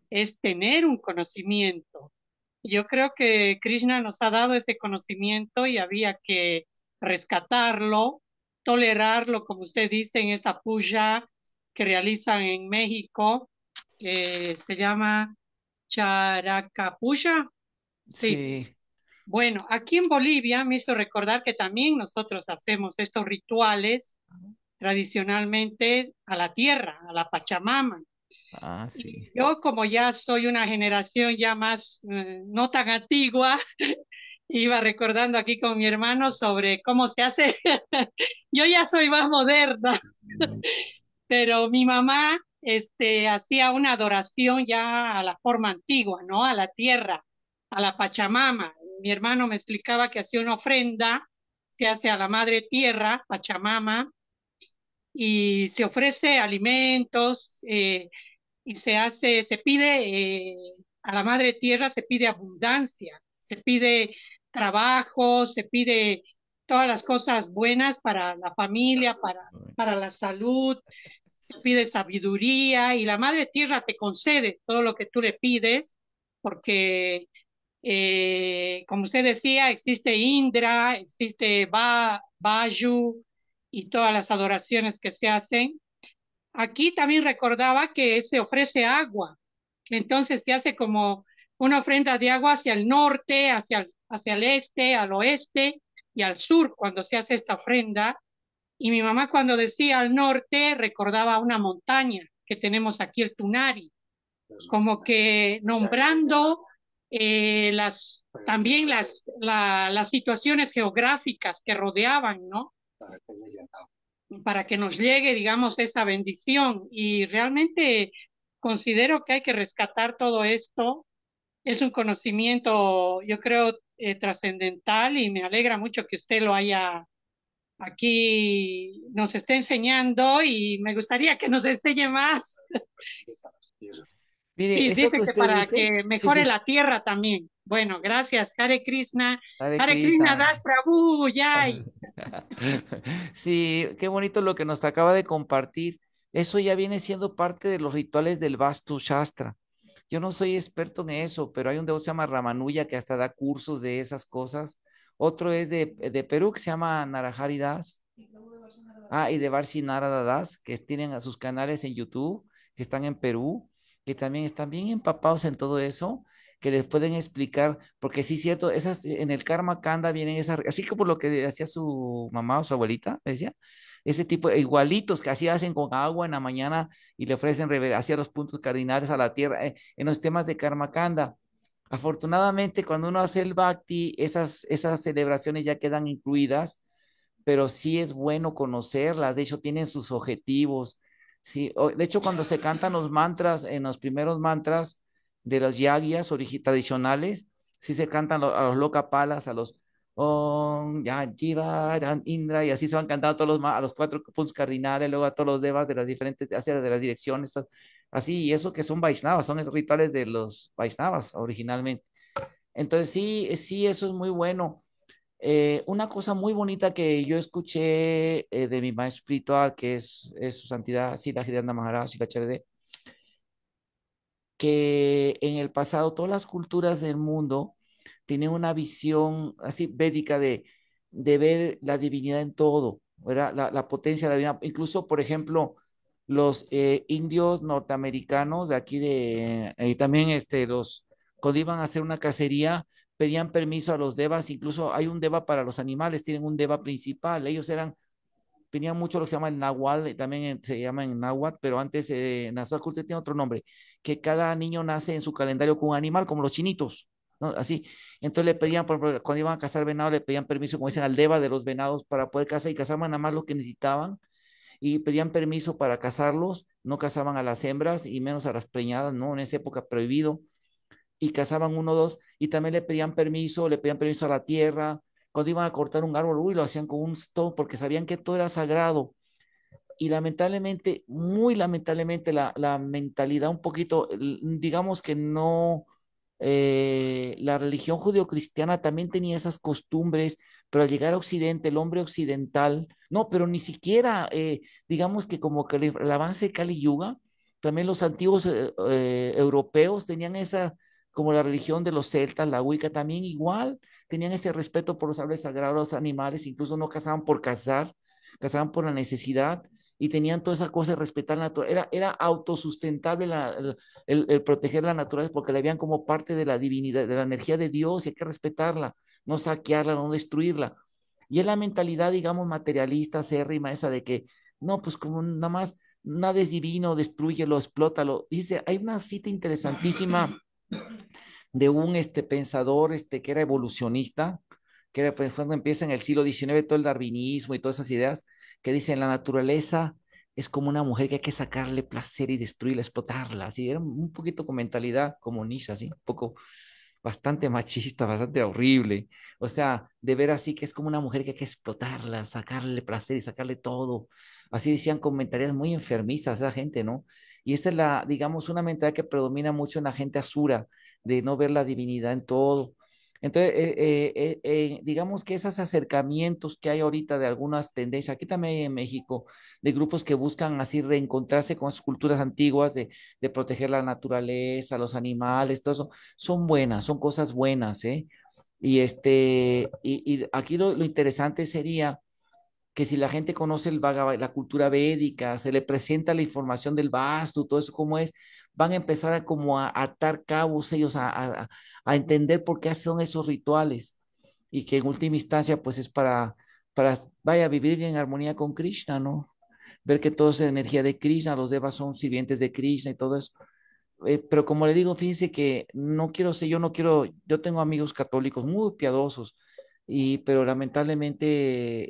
es tener un conocimiento. Yo creo que Krishna nos ha dado ese conocimiento y había que rescatarlo, tolerarlo, como usted dice, en esa puya que realizan en México, que se llama Charaka Sí. sí. Bueno, aquí en Bolivia me hizo recordar que también nosotros hacemos estos rituales tradicionalmente a la tierra, a la Pachamama. Ah, sí. yo como ya soy una generación ya más eh, no tan antigua, iba recordando aquí con mi hermano sobre cómo se hace. yo ya soy más moderna, pero mi mamá este, hacía una adoración ya a la forma antigua, ¿no? A la tierra, a la Pachamama mi hermano me explicaba que hacía una ofrenda, se hace a la madre tierra, Pachamama, y se ofrece alimentos, eh, y se hace, se pide eh, a la madre tierra, se pide abundancia, se pide trabajo, se pide todas las cosas buenas para la familia, para, para la salud, se pide sabiduría y la madre tierra te concede todo lo que tú le pides porque eh, como usted decía, existe Indra, existe ba, y todas las adoraciones que se hacen. Aquí también recordaba que se ofrece agua, entonces se hace como una ofrenda de agua hacia el norte, hacia el, hacia el este, al oeste y al sur cuando se hace esta ofrenda. Y mi mamá cuando decía al norte recordaba una montaña que tenemos aquí, el Tunari, como que nombrando eh, las, también las, las situaciones geográficas que rodeaban, ¿no? Para que, nos llegue, digamos, esa bendición. Y realmente considero que hay que rescatar todo esto. Es un conocimiento, yo creo, eh, trascendental y me alegra mucho que usted lo haya aquí, nos esté enseñando y me gustaría que nos enseñe más sí, dice que, para que mejore la tierra también. Bueno, gracias, Hare Krishna. Hare, Krishna. Das Prabhu, Yay. sí, qué bonito lo que nos acaba de compartir. Eso ya viene siendo parte de los rituales del Vastu Shastra. Yo no soy experto en eso, pero hay un devoto que se llama Ramanuja que hasta da cursos de esas cosas. Otro es de, Perú que se llama Narahari Das. Ah, y de Varsinara Das, que tienen a sus canales en YouTube, que están en Perú que también están bien empapados en todo eso, que les pueden explicar, porque sí, cierto, esas, en el karma kanda vienen esas, así como lo que decía su mamá o su abuelita, decía, ese tipo, igualitos que así hacen con agua en la mañana y le ofrecen hacia los puntos cardinales a la tierra, eh, en los temas de karma kanda. Afortunadamente, cuando uno hace el bhakti, esas, esas celebraciones ya quedan incluidas, pero sí es bueno conocerlas, de hecho tienen sus objetivos, Sí, de hecho, cuando se cantan los mantras, en los primeros mantras de los yagyas tradicionales, sí se cantan a los lokapalas, a los Om, Indra, y así se van cantando los, a los cuatro puntos cardinales, luego a todos los devas de las diferentes, de las direcciones, así, y eso que son Vaisnavas, son los rituales de los Vaisnavas originalmente. Entonces, sí, sí, eso es muy bueno. Eh, una cosa muy bonita que yo escuché eh, de mi maestro espiritual, que es, su santidad Sila Giranda Maharaj, Sila que en el pasado todas las culturas del mundo tienen una visión así védica de, de ver la divinidad en todo, La, la, potencia de la divinidad. Incluso, por ejemplo, los eh, indios norteamericanos de aquí de, y también este, los, cuando iban a hacer una cacería, pedían permiso a los devas, incluso hay un deva para los animales, tienen un deva principal, ellos eran, tenían mucho lo que se llama el nahual, eh, también eh, se llama el náhuatl, pero antes eh, en tiene otro nombre, que cada niño nace en su calendario con un animal, como los chinitos, Así, entonces le pedían, por cuando iban a cazar venado, le pedían permiso, como dicen, al deva de los venados para poder cazar, y cazaban nada más lo que necesitaban, y pedían permiso para cazarlos, no cazaban a las hembras y menos a las preñadas, ¿no? En esa época prohibido y cazaban uno o dos y también le pedían permiso, le pedían permiso a la tierra. Cuando iban a cortar un árbol, uy, lo hacían con un stone porque sabían que todo era sagrado. Y lamentablemente, muy lamentablemente, la, mentalidad un poquito, digamos que no, eh, la religión judio-cristiana también tenía esas costumbres, pero al llegar a Occidente, el hombre occidental, no, pero ni siquiera, eh, digamos que como que el, avance de Kali Yuga, también los antiguos eh, europeos tenían esa, como la religión de los celtas, la Wicca también igual, tenían este respeto por los árboles sagrados, los animales, incluso no cazaban por cazar, cazaban por la necesidad y tenían toda esa cosa de respetar la naturaleza. Era, era autosustentable el, proteger la naturaleza porque la veían como parte de la divinidad, de la energía de Dios y hay que respetarla, no saquearla, no destruirla. Y es la mentalidad, digamos, materialista, acérrima, esa de que, no, pues como nada más, nada es divino, destruyelo, explótalo. Dice, hay una cita interesantísima de un este, pensador este, que era evolucionista, que era, pues, cuando empieza en el siglo XIX todo el darwinismo y todas esas ideas, que dicen la naturaleza es como una mujer que hay que sacarle placer y destruirla, explotarla, así, era un poquito con mentalidad como comunista, así, un poco bastante machista, bastante horrible, o sea, de ver así que es como una mujer que hay que explotarla, sacarle placer y sacarle todo, así decían comentarios muy enfermizas esa gente, ¿no? Y esta es la, digamos, una mentalidad que predomina mucho en la gente asura, de no ver la divinidad en todo. Entonces, eh, eh, eh, eh, digamos que esos acercamientos que hay ahorita de algunas tendencias, aquí también en México, de grupos que buscan así reencontrarse con sus culturas antiguas, de, de, proteger la naturaleza, los animales, todo eso, son buenas, son cosas buenas, ¿eh? Y, este, y, y aquí lo interesante sería que si la gente conoce el la cultura védica, se le presenta la información del vasto, todo eso como es, van a empezar a como a atar cabos ellos, a, a, entender por qué hacen esos rituales y que en última instancia pues es para, para, vaya, vivir en armonía con Krishna, ¿no? Ver que todo es energía de Krishna, los devas son sirvientes de Krishna y todo eso. Eh, pero como le digo, fíjense que no quiero ser, yo no quiero, yo tengo amigos católicos muy piadosos, y pero lamentablemente e,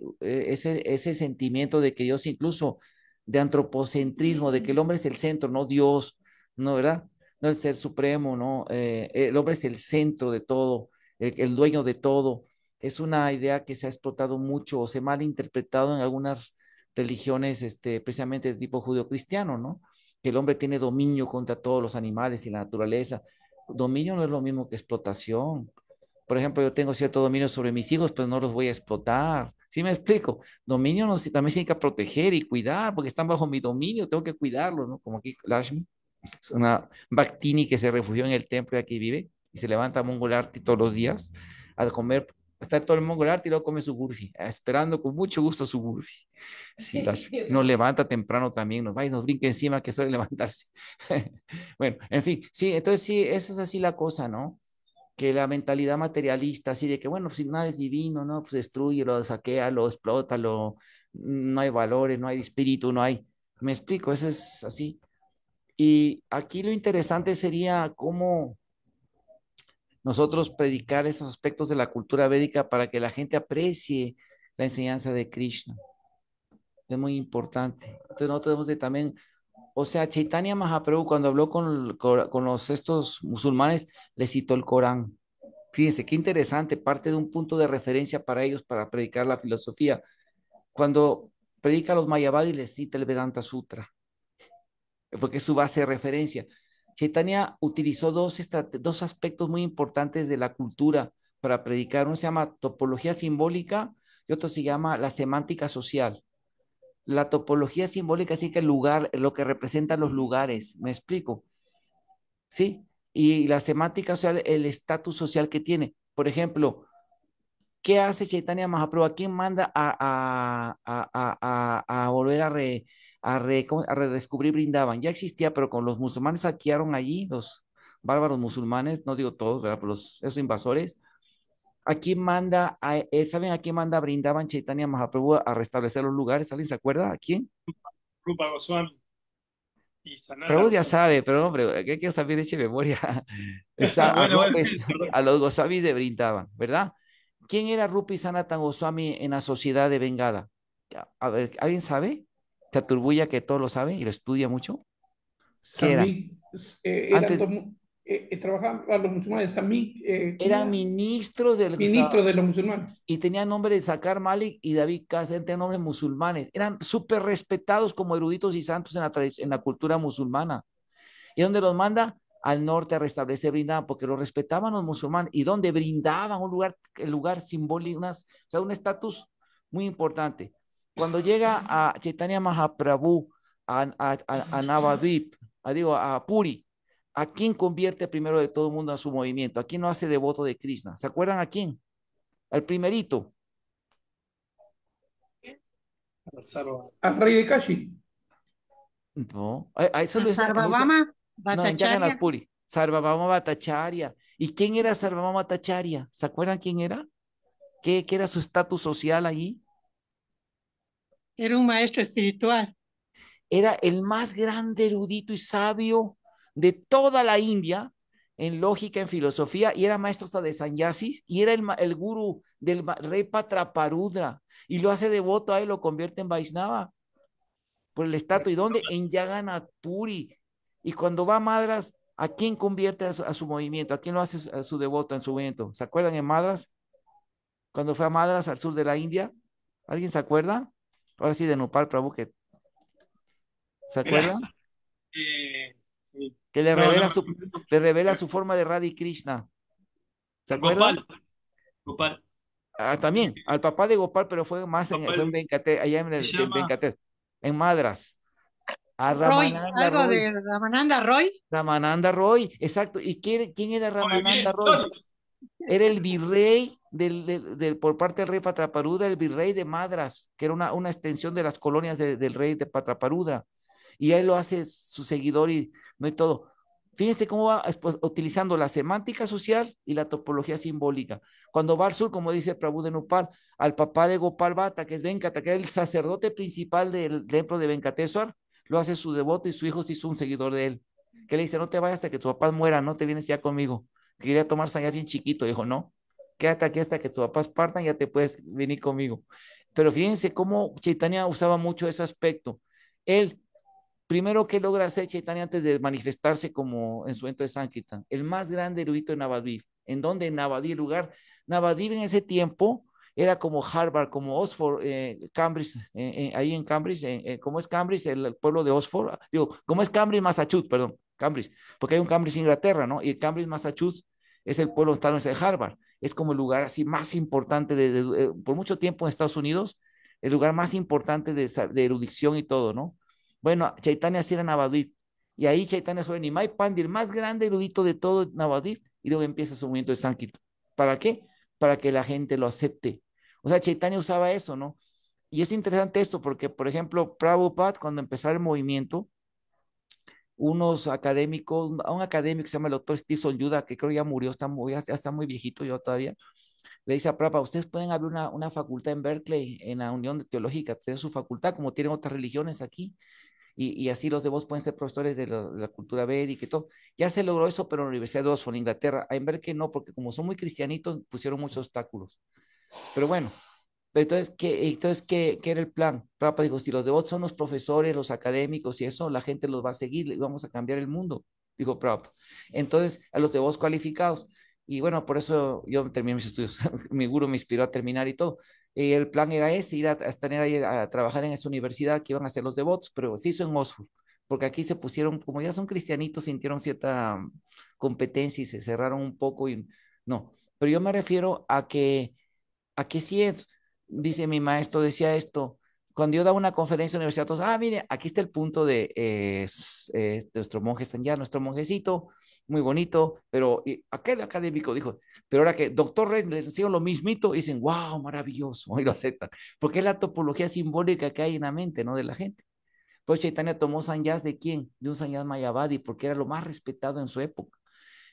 ese, ese sentimiento de que Dios incluso de antropocentrismo, de que el hombre es el centro, no Dios, ¿no? ¿Verdad? No el ser supremo, ¿no? Eh, el hombre es el centro de todo, el, dueño de todo. Es una idea que se ha explotado mucho o se malinterpretado malinterpretado en algunas religiones, este, precisamente de tipo judio-cristiano, ¿no? Que el hombre tiene dominio contra todos los animales y la naturaleza. Dominio no es lo mismo que explotación por ejemplo, yo tengo cierto dominio sobre mis hijos, pues no los voy a explotar. ¿Sí me explico? Dominio si también significa proteger y cuidar, porque están bajo mi dominio, tengo que cuidarlos, ¿no? Como aquí Lashmi, es una Bhaktini que se refugió en el templo y aquí vive, y se levanta a todos los días al comer, está todo el mongolarte y luego come su burfi, esperando con mucho gusto su burfi. Sí, Lashmi. nos levanta temprano también, nos va y nos brinca encima que suele levantarse. bueno, en fin, sí, entonces sí, esa es así la cosa, ¿no? que la mentalidad materialista, así de que, bueno, si nada es divino, ¿no? Pues destruyelo, saquealo, explótalo, no hay valores, no hay espíritu, no hay... Me explico, eso es así. Y aquí lo interesante sería cómo nosotros predicar esos aspectos de la cultura védica para que la gente aprecie la enseñanza de Krishna. Es muy importante. Entonces nosotros debemos de también o sea, Chaitanya Mahaprabhu cuando habló con, los, estos musulmanes, le citó el Corán. Fíjense, qué interesante, parte de un punto de referencia para ellos para predicar la filosofía. Cuando predica a los Mayavadis, le cita el Vedanta Sutra, porque es su base de referencia. Chaitanya utilizó dos, dos aspectos muy importantes de la cultura para predicar. Uno se llama topología simbólica y otro se llama la semántica social la topología simbólica así que el lugar, lo que representan los lugares, ¿me explico? Sí, y la o sea, el estatus social que tiene. Por ejemplo, ¿qué hace Chaitanya Mahaprabhu? ¿A quién manda a, a, a, a volver a, redescubrir Brindaban? Ya existía, pero con los musulmanes saquearon allí, los bárbaros musulmanes, no digo todos, ¿verdad? Pero los, esos invasores, ¿A quién manda, eh, saben a quién manda Brindaban Chaitanya Mahaprabhu a restablecer los lugares? ¿Alguien se acuerda? ¿A quién? Rupa Goswami. Y ya sabe, pero hombre, eh, ¿qué saber de memoria? a, los Goswamis de Brindaban, ¿verdad? ¿Quién era Rupi Sanatan Goswami en la sociedad de Bengala? A ver, ¿alguien sabe? ¿Te aturbulla que todo lo sabe y lo estudia mucho? ¿Qué era? Eh, eh, eh, trabajaban a los musulmanes. A mí, eh, Eran ministros del ministros de los musulmanes. Y tenían nombre de Zakar Malik y David Kasser, tenían nombres musulmanes. Eran súper respetados como eruditos y santos en la, en la cultura musulmana. ¿Y donde los manda? Al norte a restablecer brindaban, porque lo respetaban los musulmanes. ¿Y donde brindaban? Un lugar, el lugar simbólico, o sea, un estatus muy importante. Cuando llega a Chaitanya Mahaprabhu, a, a, a, Navadvip, digo, a Puri, ¿A quién convierte primero de todo el mundo a su movimiento? ¿A quién no hace devoto de Krishna? ¿Se acuerdan a quién? Al primerito. Al rey de Kashi. No, a, eso lo Sarvabama Bhattacharya. No, Sarvabama ¿Y quién era Sarvabama Batacharya? ¿Se acuerdan quién era? ¿Qué, qué era su estatus social ahí? Era un maestro espiritual. Era el más grande erudito y sabio de toda la India en lógica, en filosofía, y era maestro hasta de sanyasis, y era el, el gurú del rey Patraparudra, y lo hace devoto a lo convierte en Vaisnava, por el estatus, ¿Y dónde? En Yaganatpuri. Y cuando va a Madras, ¿a quién convierte a su, movimiento? ¿A quién lo hace su, devoto en su movimiento? ¿Se acuerdan en Madras? Cuando fue a Madras, al sur de la India. ¿Alguien se acuerda? Ahora sí, de Nupal Prabhu, ¿se acuerdan? que le, revela su, le revela su forma de Radhi Krishna. ¿Se Gopal. Ah, también, al papá de Gopal, pero fue más en, allá en, el, en Madras. A Ramananda Roy, Ramananda Roy. exacto. ¿Y quién, quién era Ramananda Roy? Era el virrey del, del, por parte del rey Patraparuda, el virrey de Madras, que era una, una extensión de las colonias del rey de Patraparuda. Y él lo hace su seguidor y ¿no? hay todo. Fíjense cómo va utilizando la semántica social y la topología simbólica. Cuando va al sur, como dice Prabhu de Nupal, al papá de Gopal Bata, que es Venkata, que era el sacerdote principal del templo de Venkateswar, lo hace su devoto y su hijo se hizo un seguidor de él. Que le dice, no te vayas hasta que tu papá muera, no te vienes ya conmigo. Quería tomar sangre bien chiquito, dijo, no, quédate aquí hasta que tus papás partan, ya te puedes venir conmigo. Pero fíjense cómo Chaitanya usaba mucho ese aspecto. Él Primero ¿qué logra hacer Chaitanya antes de manifestarse como en su evento de Sankirtan, el más grande erudito de Navadvip. ¿En donde En el lugar. Navadvip en ese tiempo era como Harvard, como Oxford, eh, Cambridge, eh, eh, ahí en Cambridge, ¿cómo es Cambridge? El, pueblo de Oxford, ah, digo, ¿cómo es Cambridge, Massachusetts? Perdón, Cambridge, porque hay un Cambridge, Inglaterra, ¿no? Y Cambridge, Massachusetts es el pueblo de Harvard, es como el lugar así más importante, por mucho tiempo en Estados Unidos, el lugar más importante de, de erudición y todo, ¿no? Bueno, Chaitanya sirve era Navadvip. Y ahí Chaitanya y Nimai pandir más grande erudito de todo Navadvip. Y luego empieza su movimiento de Sankirtan. ¿Para qué? Para que la gente lo acepte. O sea, Chaitanya usaba eso, ¿no? Y es interesante esto porque, por ejemplo, Prabhupada, cuando empezaba el movimiento, unos académicos, un académico que se llama el doctor Stison Yuda, que creo ya murió, está muy, ya está muy viejito yo todavía, le dice a Prabhupada, ustedes pueden abrir una, una facultad en Berkeley, en la Unión Teológica, tener su facultad, como tienen otras religiones aquí, y, así los de pueden ser profesores de la, cultura védica y todo. Ya se logró eso, pero en la Universidad de Oxford, Inglaterra, en ver que no, porque como son muy cristianitos, pusieron muchos obstáculos. Pero bueno, entonces, ¿qué, entonces, ¿qué, qué era el plan? Prabhupada dijo, si los devotos son los profesores, los académicos y eso, la gente los va a seguir vamos a cambiar el mundo, dijo Prabhupada. Entonces, a los devotos cualificados. Y bueno, por eso yo terminé mis estudios. Mi guru me inspiró a terminar y todo. Eh, el plan era ese, ir a, estar ahí a, trabajar en esa universidad que iban a hacer los devotos, pero se hizo en Oxford, porque aquí se pusieron, como ya son cristianitos, sintieron cierta mm, competencia y se cerraron un poco y no. Pero yo me refiero a que, a que si es, dice mi maestro, decía esto, cuando yo daba una conferencia en la universidad, todos, ah, mire, aquí está el punto de eh, eh, nuestro monje ya nuestro monjecito, muy bonito, pero aquel académico dijo, pero ahora que doctor Red le enseñó lo mismito, dicen, wow, maravilloso, y lo aceptan, porque es la topología simbólica que hay en la mente, ¿no? De la gente. Pues Chaitanya tomó sanyas de quién? De un sanyas mayavadi, porque era lo más respetado en su época.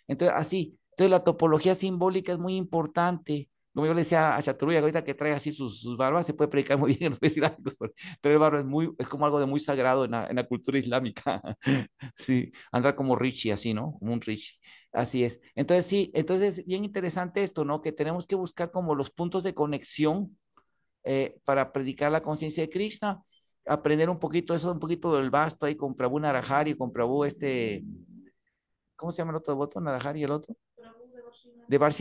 Entonces, así, entonces la topología simbólica es muy importante como yo le decía a Shatruya, ahorita que trae así sus, barbas, se puede predicar muy bien en los pero el barba es, muy, es como algo de muy sagrado en la, cultura islámica. sí, andar como Richie, así, ¿no? Como un Richie. Así es. Entonces, sí, entonces bien interesante esto, ¿no? Que tenemos que buscar como los puntos de conexión eh, para predicar la conciencia de Krishna, aprender un poquito eso, un poquito del vasto ahí con Prabhu Narahari, con Prabhu este, ¿cómo se llama el otro voto? Narahari, el otro de bar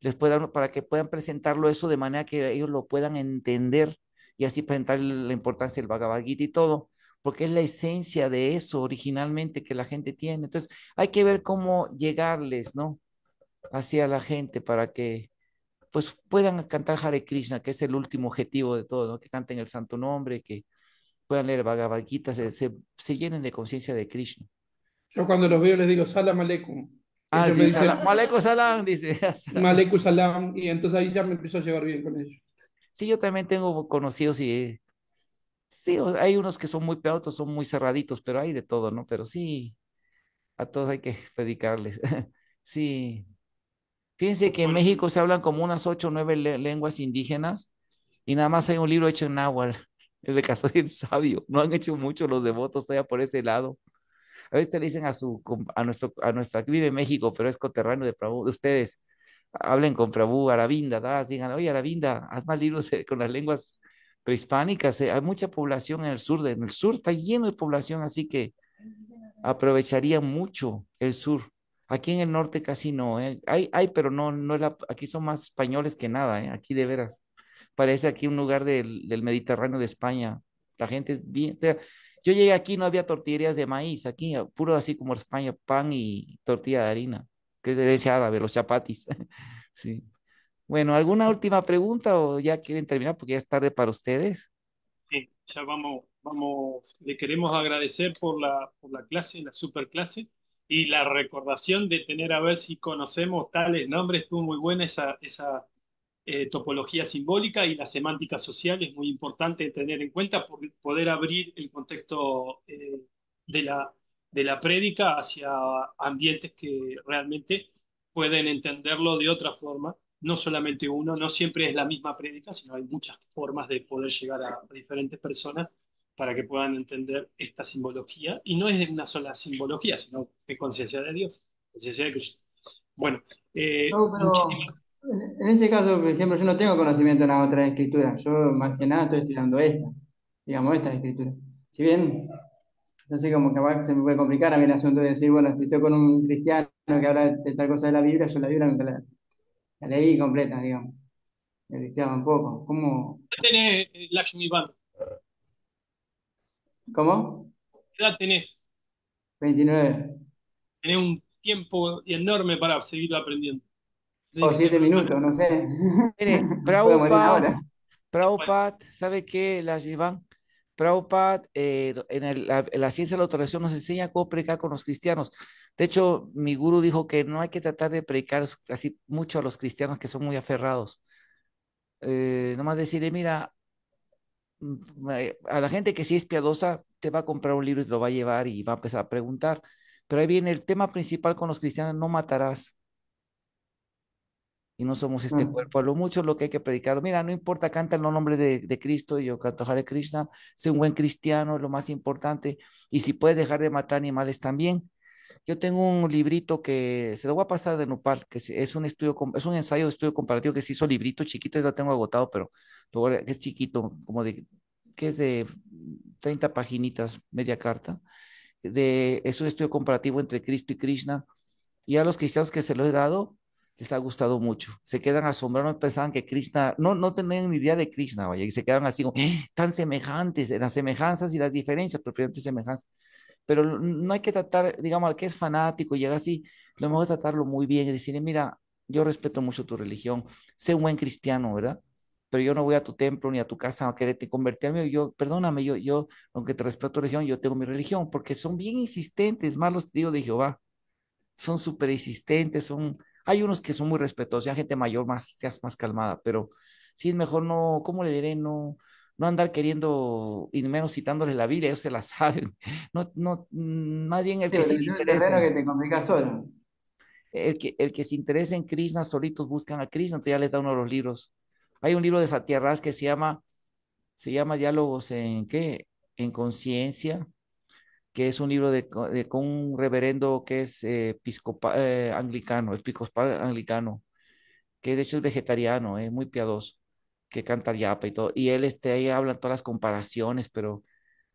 les puedan para que puedan presentarlo eso de manera que ellos lo puedan entender y así presentar la importancia del Bhagavad Gita y todo, porque es la esencia de eso originalmente que la gente tiene. Entonces, hay que ver cómo llegarles, ¿no? Hacia la gente para que pues puedan cantar Hare Krishna, que es el último objetivo de todo, ¿no? Que canten el santo nombre, que puedan leer el Bhagavad Gita, se, se, se llenen de conciencia de Krishna. Yo cuando los veo les digo, Salam Aleikum. Ah, Salam, dice. Maleku Salam, y entonces ahí ya me empezó a llevar bien con ellos. Sí, yo también tengo conocidos y... Sí, hay unos que son muy peatos, son muy cerraditos, pero hay de todo, ¿no? Pero sí, a todos hay que predicarles. sí. Fíjense que en México se hablan como unas ocho o nueve lenguas indígenas y nada más hay un libro hecho en náhuatl, es de Castor el Sabio. No han hecho mucho los devotos todavía por ese lado. A veces le dicen a, su, a, nuestro, a nuestra, que vive en México, pero es coterráneo de Prabú, de ustedes, hablen con Prabú, Aravinda, das, digan, oye, Aravinda, haz más libros con las lenguas prehispánicas. Eh, hay mucha población en el sur, en el sur está lleno de población, así que aprovecharía mucho el sur. Aquí en el norte casi no, eh, hay, hay, pero no, no es aquí son más españoles que nada, eh, aquí de veras. Parece aquí un lugar del, del Mediterráneo de España. La gente yo llegué aquí, no había tortillerías de maíz, aquí, puro así como España, pan y tortilla de harina, que es de ver los chapatis. sí. Bueno, ¿alguna última pregunta o ya quieren terminar porque ya es tarde para ustedes? Sí, ya vamos, vamos, le queremos agradecer por la, por la clase, la super clase y la recordación de tener a ver si conocemos tales nombres, estuvo muy buena esa, esa, eh, topología simbólica y la semántica social es muy importante tener en cuenta por poder abrir el contexto eh, de, la, de la prédica hacia ambientes que realmente pueden entenderlo de otra forma, no solamente uno, no siempre es la misma prédica, sino hay muchas formas de poder llegar a diferentes personas para que puedan entender esta simbología, y no es una sola simbología, sino de conciencia de Dios, conciencia Bueno, eh, en ese caso, por ejemplo, yo no tengo conocimiento de la otra escritura. Yo más que nada estoy estudiando esta, digamos, esta escritura. Si bien, no sé cómo se me puede complicar a mí el asunto de decir, bueno, estoy con un cristiano que habla de tal cosa de la Biblia, yo la Biblia la, leí completa, digamos. Me cristiano poco? ¿Cómo? ¿Qué tenés Lakshmi ¿Cómo? ¿Qué edad tenés? 29. Eh, tenés un tiempo enorme para seguir aprendiendo. O siete minutos, no sé. Mire, Prabhupada, ¿sabe qué, las vivan Prabhupada, eh, en, la, ciencia de la autorización nos enseña cómo predicar con los cristianos. De hecho, mi guru dijo que no hay que tratar de predicar así mucho a los cristianos que son muy aferrados. Eh, nomás decirle, mira, eh, a la gente que sí es piadosa, te va a comprar un libro y te lo va a llevar y va a empezar a preguntar. Pero ahí viene el tema principal con los cristianos, no matarás y no somos este mm. cuerpo. A lo mucho lo que hay que predicar, mira, no importa, canta el nombre de, de Cristo, yo canto Hare Krishna, sé un buen cristiano, es lo más importante, y si puedes dejar de matar animales también. Yo tengo un librito que se lo voy a pasar de Nupal, que es un estudio, es un ensayo de estudio comparativo que se hizo librito chiquito, yo lo tengo agotado, pero es chiquito, como de, que es de 30 paginitas, media carta. De, es un estudio comparativo entre Cristo y Krishna. Y a los cristianos que se lo he dado, les ha gustado mucho. Se quedan asombrados, pensaban que Krishna, no, no tenían ni idea de Krishna, vaya, y se quedan así, eh, tan semejantes, las semejanzas y las diferencias, propiamente semejanzas. Pero no hay que tratar, digamos, al que es fanático, y llega así, lo mejor es tratarlo muy bien y decirle, mira, yo respeto mucho tu religión, sé un buen cristiano, ¿verdad? Pero yo no voy a tu templo ni a tu casa a quererte convertirme. Yo, perdóname, yo, yo, aunque te respeto tu religión, yo tengo mi religión, porque son bien insistentes, malos los digo de Jehová. Son súper insistentes, son hay unos que son muy respetuosos, ya gente mayor más, es más calmada, pero sí es mejor no, ¿cómo le diré? No, no andar queriendo y menos citándoles la vida, ellos se la saben. No, no, mm, más bien el que se interesa. El que, se interesa en Krishna, solitos buscan a Krishna, entonces ya les da uno de los libros. Hay un libro de Satyaraj que se llama, se llama Diálogos en qué? En conciencia, que es un libro de, con un reverendo que es eh, anglicano es eh, anglicano, episcopal anglicano, que de hecho es vegetariano, es muy piadoso, que canta yapa y todo. Y él este, ahí habla todas las comparaciones, pero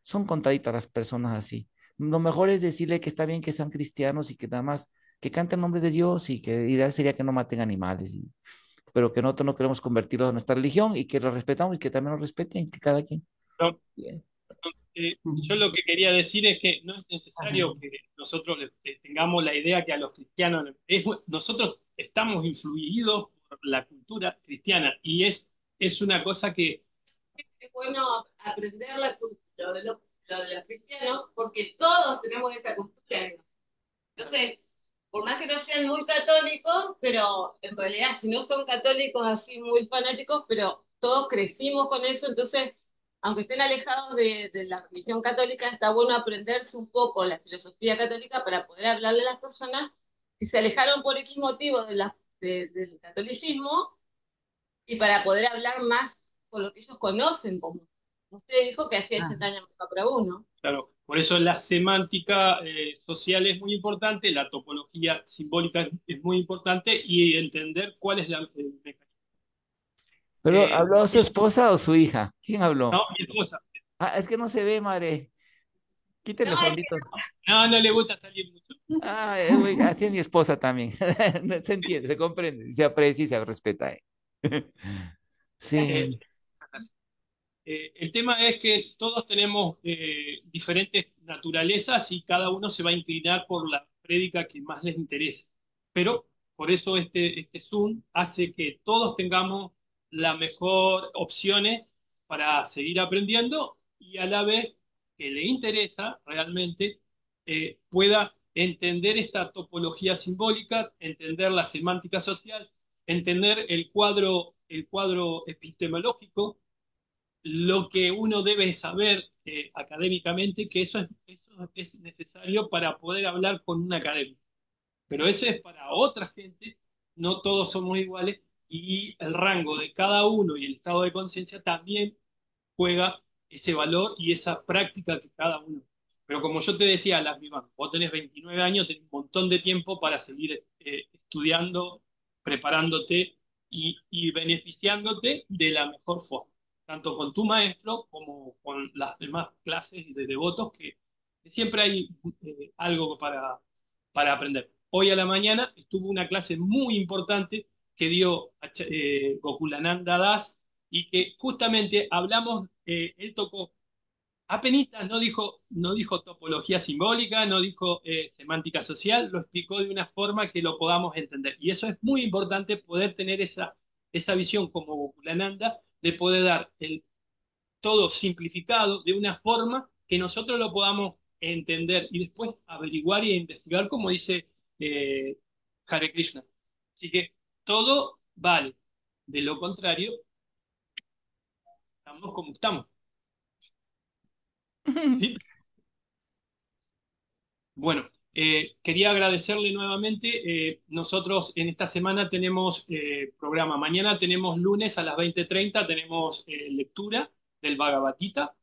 son contaditas las personas así. Lo mejor es decirle que está bien que sean cristianos y que nada más que canten el nombre de Dios y que ideal sería que no maten animales, pero que nosotros no queremos convertirlos a nuestra religión y que lo respetamos y que también lo respeten, que cada quien yo lo que quería decir es que no es necesario que nosotros tengamos la idea que a los cristianos, nosotros estamos influidos por la cultura cristiana y es, es una cosa que... Es bueno aprender la, cultura de los cristianos porque todos tenemos esta cultura. Entonces, por más que no sean muy católicos, pero en realidad si no son católicos así muy fanáticos, pero todos crecimos con eso, entonces aunque estén alejados de, la religión católica, está bueno aprenderse un poco la filosofía católica para poder hablarle a las personas que se alejaron por X motivo del catolicismo y para poder hablar más con lo que ellos conocen, como usted dijo que hacía 80 años para uno. Claro, por eso la semántica eh, social es muy importante, la topología simbólica es muy importante y entender cuál es la, pero, eh, ¿habló su esposa o su hija? ¿Quién habló? No, mi esposa. Ah, es que no se ve, madre. Quítenle los fondito. No, no le gusta salir mucho. Ah, eh, así es mi esposa también. se entiende, se comprende, se aprecia y se respeta. Eh. sí. el tema es que todos tenemos diferentes naturalezas y cada uno se va a inclinar por la prédica que más les interesa. Pero por eso este, este Zoom hace que todos tengamos la mejor opciones para seguir aprendiendo y a la vez que le interesa realmente eh, pueda entender esta topología simbólica, entender la semántica social, entender el cuadro, el cuadro epistemológico, lo que uno debe saber eh, académicamente, que eso es, eso es necesario para poder hablar con una académico. Pero eso es para otra gente, no todos somos iguales, y el rango de cada uno y el estado de conciencia también juega ese valor y esa práctica que cada uno. Pero como yo te decía, las mismas, vos tenés 29 años, tenés un montón de tiempo para seguir eh, estudiando, preparándote y, beneficiándote de la mejor forma, tanto con tu maestro como con las demás clases de devotos, que, siempre hay eh, algo para, para aprender. Hoy a la mañana estuvo una clase muy importante que dio eh, Gokulananda Das y que justamente hablamos, eh, él tocó apenas no dijo, no dijo topología simbólica, no dijo eh, semántica social, lo explicó de una forma que lo podamos entender. Y eso es muy importante, poder tener esa, esa visión como Gokulananda, de poder dar el todo simplificado de una forma que nosotros lo podamos entender y después averiguar e investigar, como dice Hare Krishna. Así que todo vale. De lo contrario, estamos como estamos. Bueno, eh, quería agradecerle nuevamente. Eh, nosotros en esta semana tenemos eh, programa. Mañana tenemos lunes a las 20.30, tenemos lectura del Bhagavatita.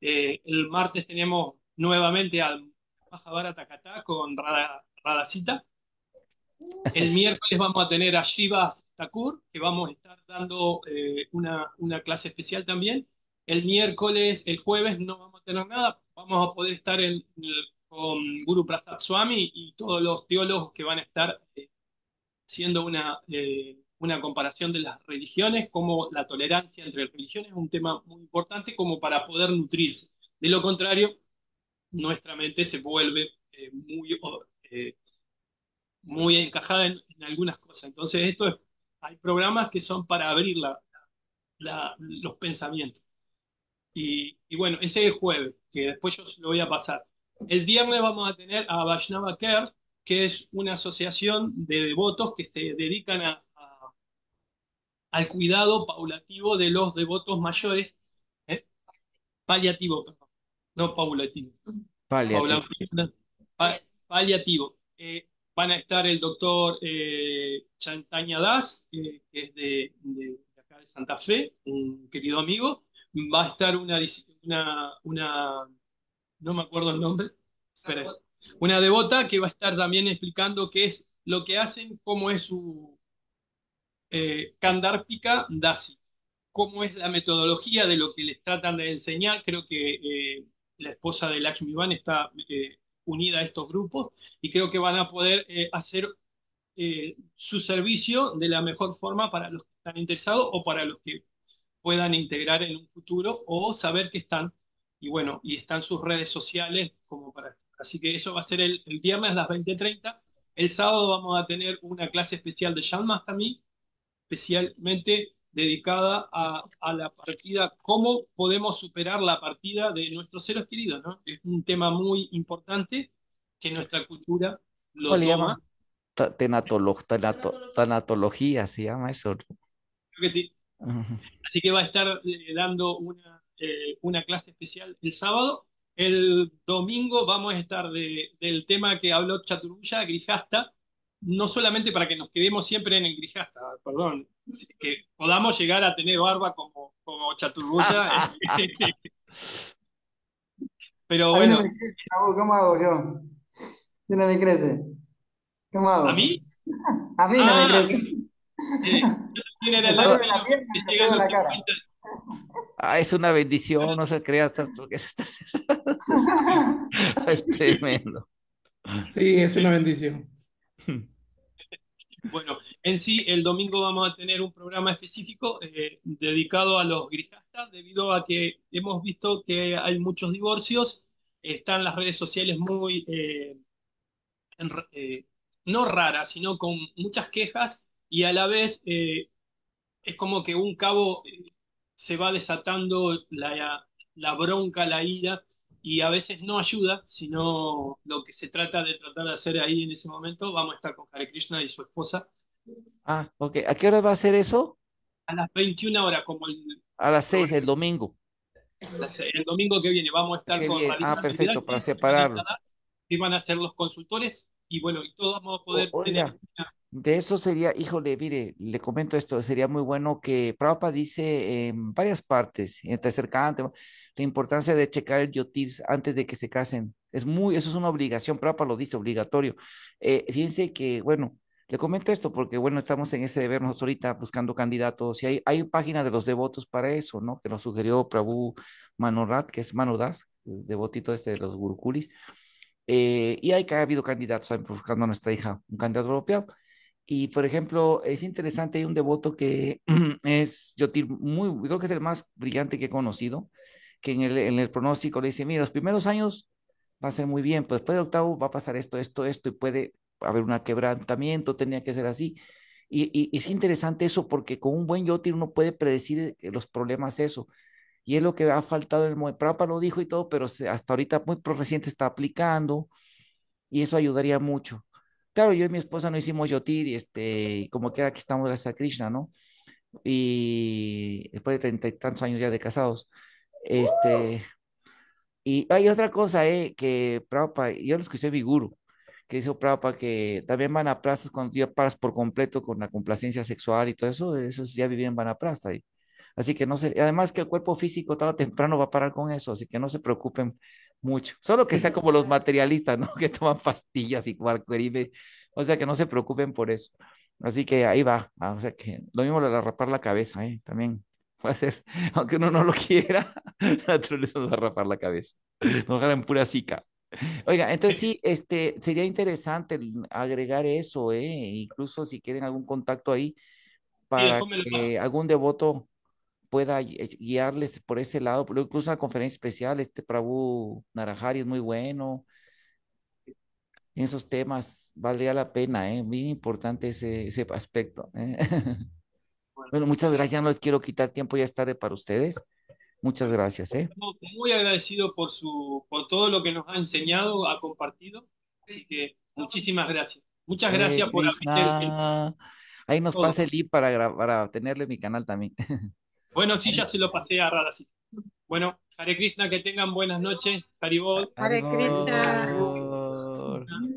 el martes tenemos nuevamente al Mahabharata Katá con Radacita. El miércoles vamos a tener a Shiva Thakur, que vamos a estar dando eh, una, una, clase especial también. El miércoles, el jueves no vamos a tener nada, vamos a poder estar con Guru Prasad Swami y todos los teólogos que van a estar eh, haciendo una, eh, una comparación de las religiones, como la tolerancia entre religiones es un tema muy importante como para poder nutrirse. De lo contrario, nuestra mente se vuelve muy muy encajada en, algunas cosas. Entonces, esto hay programas que son para abrir los pensamientos. Y, bueno, ese es el jueves, que después yo lo voy a pasar. El viernes vamos a tener a Vaishnava Care, que es una asociación de devotos que se dedican al cuidado paulativo de los devotos mayores. ¿eh? Paliativo, perdón. No paulativo. Paliativo. paliativo. Eh, van a estar el doctor eh, Chantaña Das, que es de, acá de Santa Fe, un querido amigo. Va a estar una, una, no me acuerdo el nombre, una devota que va a estar también explicando qué es lo que hacen, cómo es su eh, Dasi, cómo es la metodología de lo que les tratan de enseñar. Creo que eh, la esposa de Lakshmi Van está eh, unida a estos grupos y creo que van a poder eh, hacer eh, su servicio de la mejor forma para los que están interesados o para los que puedan integrar en un futuro o saber que están y bueno, y están sus redes sociales como para... Así que eso va a ser el, el viernes a las 20.30. El sábado vamos a tener una clase especial de Shalmas también, especialmente dedicada a, la partida, cómo podemos superar la partida de nuestros seres queridos, ¿no? Es un tema muy importante que nuestra cultura lo toma. Llama? tanatología se llama eso. Creo que sí. Así que va a estar eh, dando una, eh, una clase especial el sábado. El domingo vamos a estar del tema que habló Chaturulla, Grijasta, no solamente para que nos quedemos siempre en el Grijasta, perdón, que podamos llegar a tener barba como, como Pero bueno. ¿Cómo hago yo? Si no me crece. ¿Cómo hago? ¿A mí? A mí no me ah, crece. la, la cara. Ah, es una bendición, no se crea tanto que se está cerrado. es tremendo. Sí, es una bendición. Bueno, en sí, el domingo vamos a tener un programa específico eh, dedicado a los grijastas, debido a que hemos visto que hay muchos divorcios, están las redes sociales muy, eh, eh, no raras, sino con muchas quejas, y a la vez es como que un cabo se va desatando la, la bronca, la ira, y a veces no ayuda, sino lo que se trata de tratar de hacer ahí en ese momento, vamos a estar con Hare Krishna y su esposa. Ah, ok. ¿A qué hora va a ser eso? A las 21 horas, como el... A las 6, el domingo. el domingo que viene vamos a estar con Ah, perfecto, para separarlo. y van a ser los consultores y bueno, y todos vamos a poder de eso sería, híjole, mire, le comento esto, sería muy bueno que Prabhupada dice en varias partes, en el tercer la importancia de checar el yotirs antes de que se casen. Es muy, eso es una obligación, Prabhupada lo dice, obligatorio. Eh, fíjense que, bueno, le comento esto porque, bueno, estamos en ese deber nosotros ahorita buscando candidatos y hay, hay página de los devotos para eso, ¿no? Que nos sugirió Prabhu Manorat, que es manudas el devotito este de los gurukulis. Eh, y hay que haber habido candidatos, buscando a nuestra hija, un candidato apropiado. Y, por ejemplo, es interesante, hay un devoto que es, yo muy, creo que es el más brillante que he conocido, que en el, pronóstico le dice, mira, los primeros años va a ser muy bien, pero pues, después del octavo va a pasar esto, esto, esto, y puede haber un quebrantamiento, tenía que ser así. Y, es interesante eso porque con un buen yotir uno puede predecir eh, los problemas, eso. Y es lo que ha faltado el Prapa lo dijo y todo, pero hasta ahorita muy reciente está aplicando y eso ayudaría mucho. Claro, yo y mi esposa no hicimos yotir, este, como que que estamos gracias a Krishna, ¿no? Y después de treinta y tantos años ya de casados, este, y hay otra cosa, eh, que Prabhupada, yo lo escuché Viguru, que dice oh, Prabhupada que también van a prastas cuando ya paras por completo con la complacencia sexual y todo eso, eso es ya vivir en Vanaprasta. Y, ¿eh? así que no sé, además que el cuerpo físico tarde o temprano va a parar con eso, así que no se preocupen mucho. Solo que sea como los materialistas, ¿no? Que toman pastillas y cualquier, O sea, que no se preocupen por eso. Así que ahí va. Ah, o sea, que lo mismo le rapar la cabeza, ¿eh? También puede ser, aunque uno no lo quiera, la naturaleza va a rapar la cabeza. Nos en pura zica. Oiga, entonces sí, este, sería interesante agregar eso, ¿eh? Incluso si quieren algún contacto ahí para que algún devoto pueda eh, guiarles por ese lado. Pero incluso una conferencia especial, este Prabhu Narajari es muy bueno. En esos temas valdría la pena, ¿eh? Bien importante ese, ese aspecto. ¿eh? Bueno, muchas pues, gracias. Ya no les eh, quiero quitar tiempo, ya es tarde para ustedes. Muchas gracias. Muy agradecido por, su, por todo lo que nos ha enseñado, ha compartido. Así que muchísimas gracias. Muchas gracias por pues, Ahí nos pasa el link para, para tenerle mi canal también. Bueno, sí, ya se lo pasé a sí. Bueno, Hare Krishna, que tengan buenas noches. Haribol. Krishna.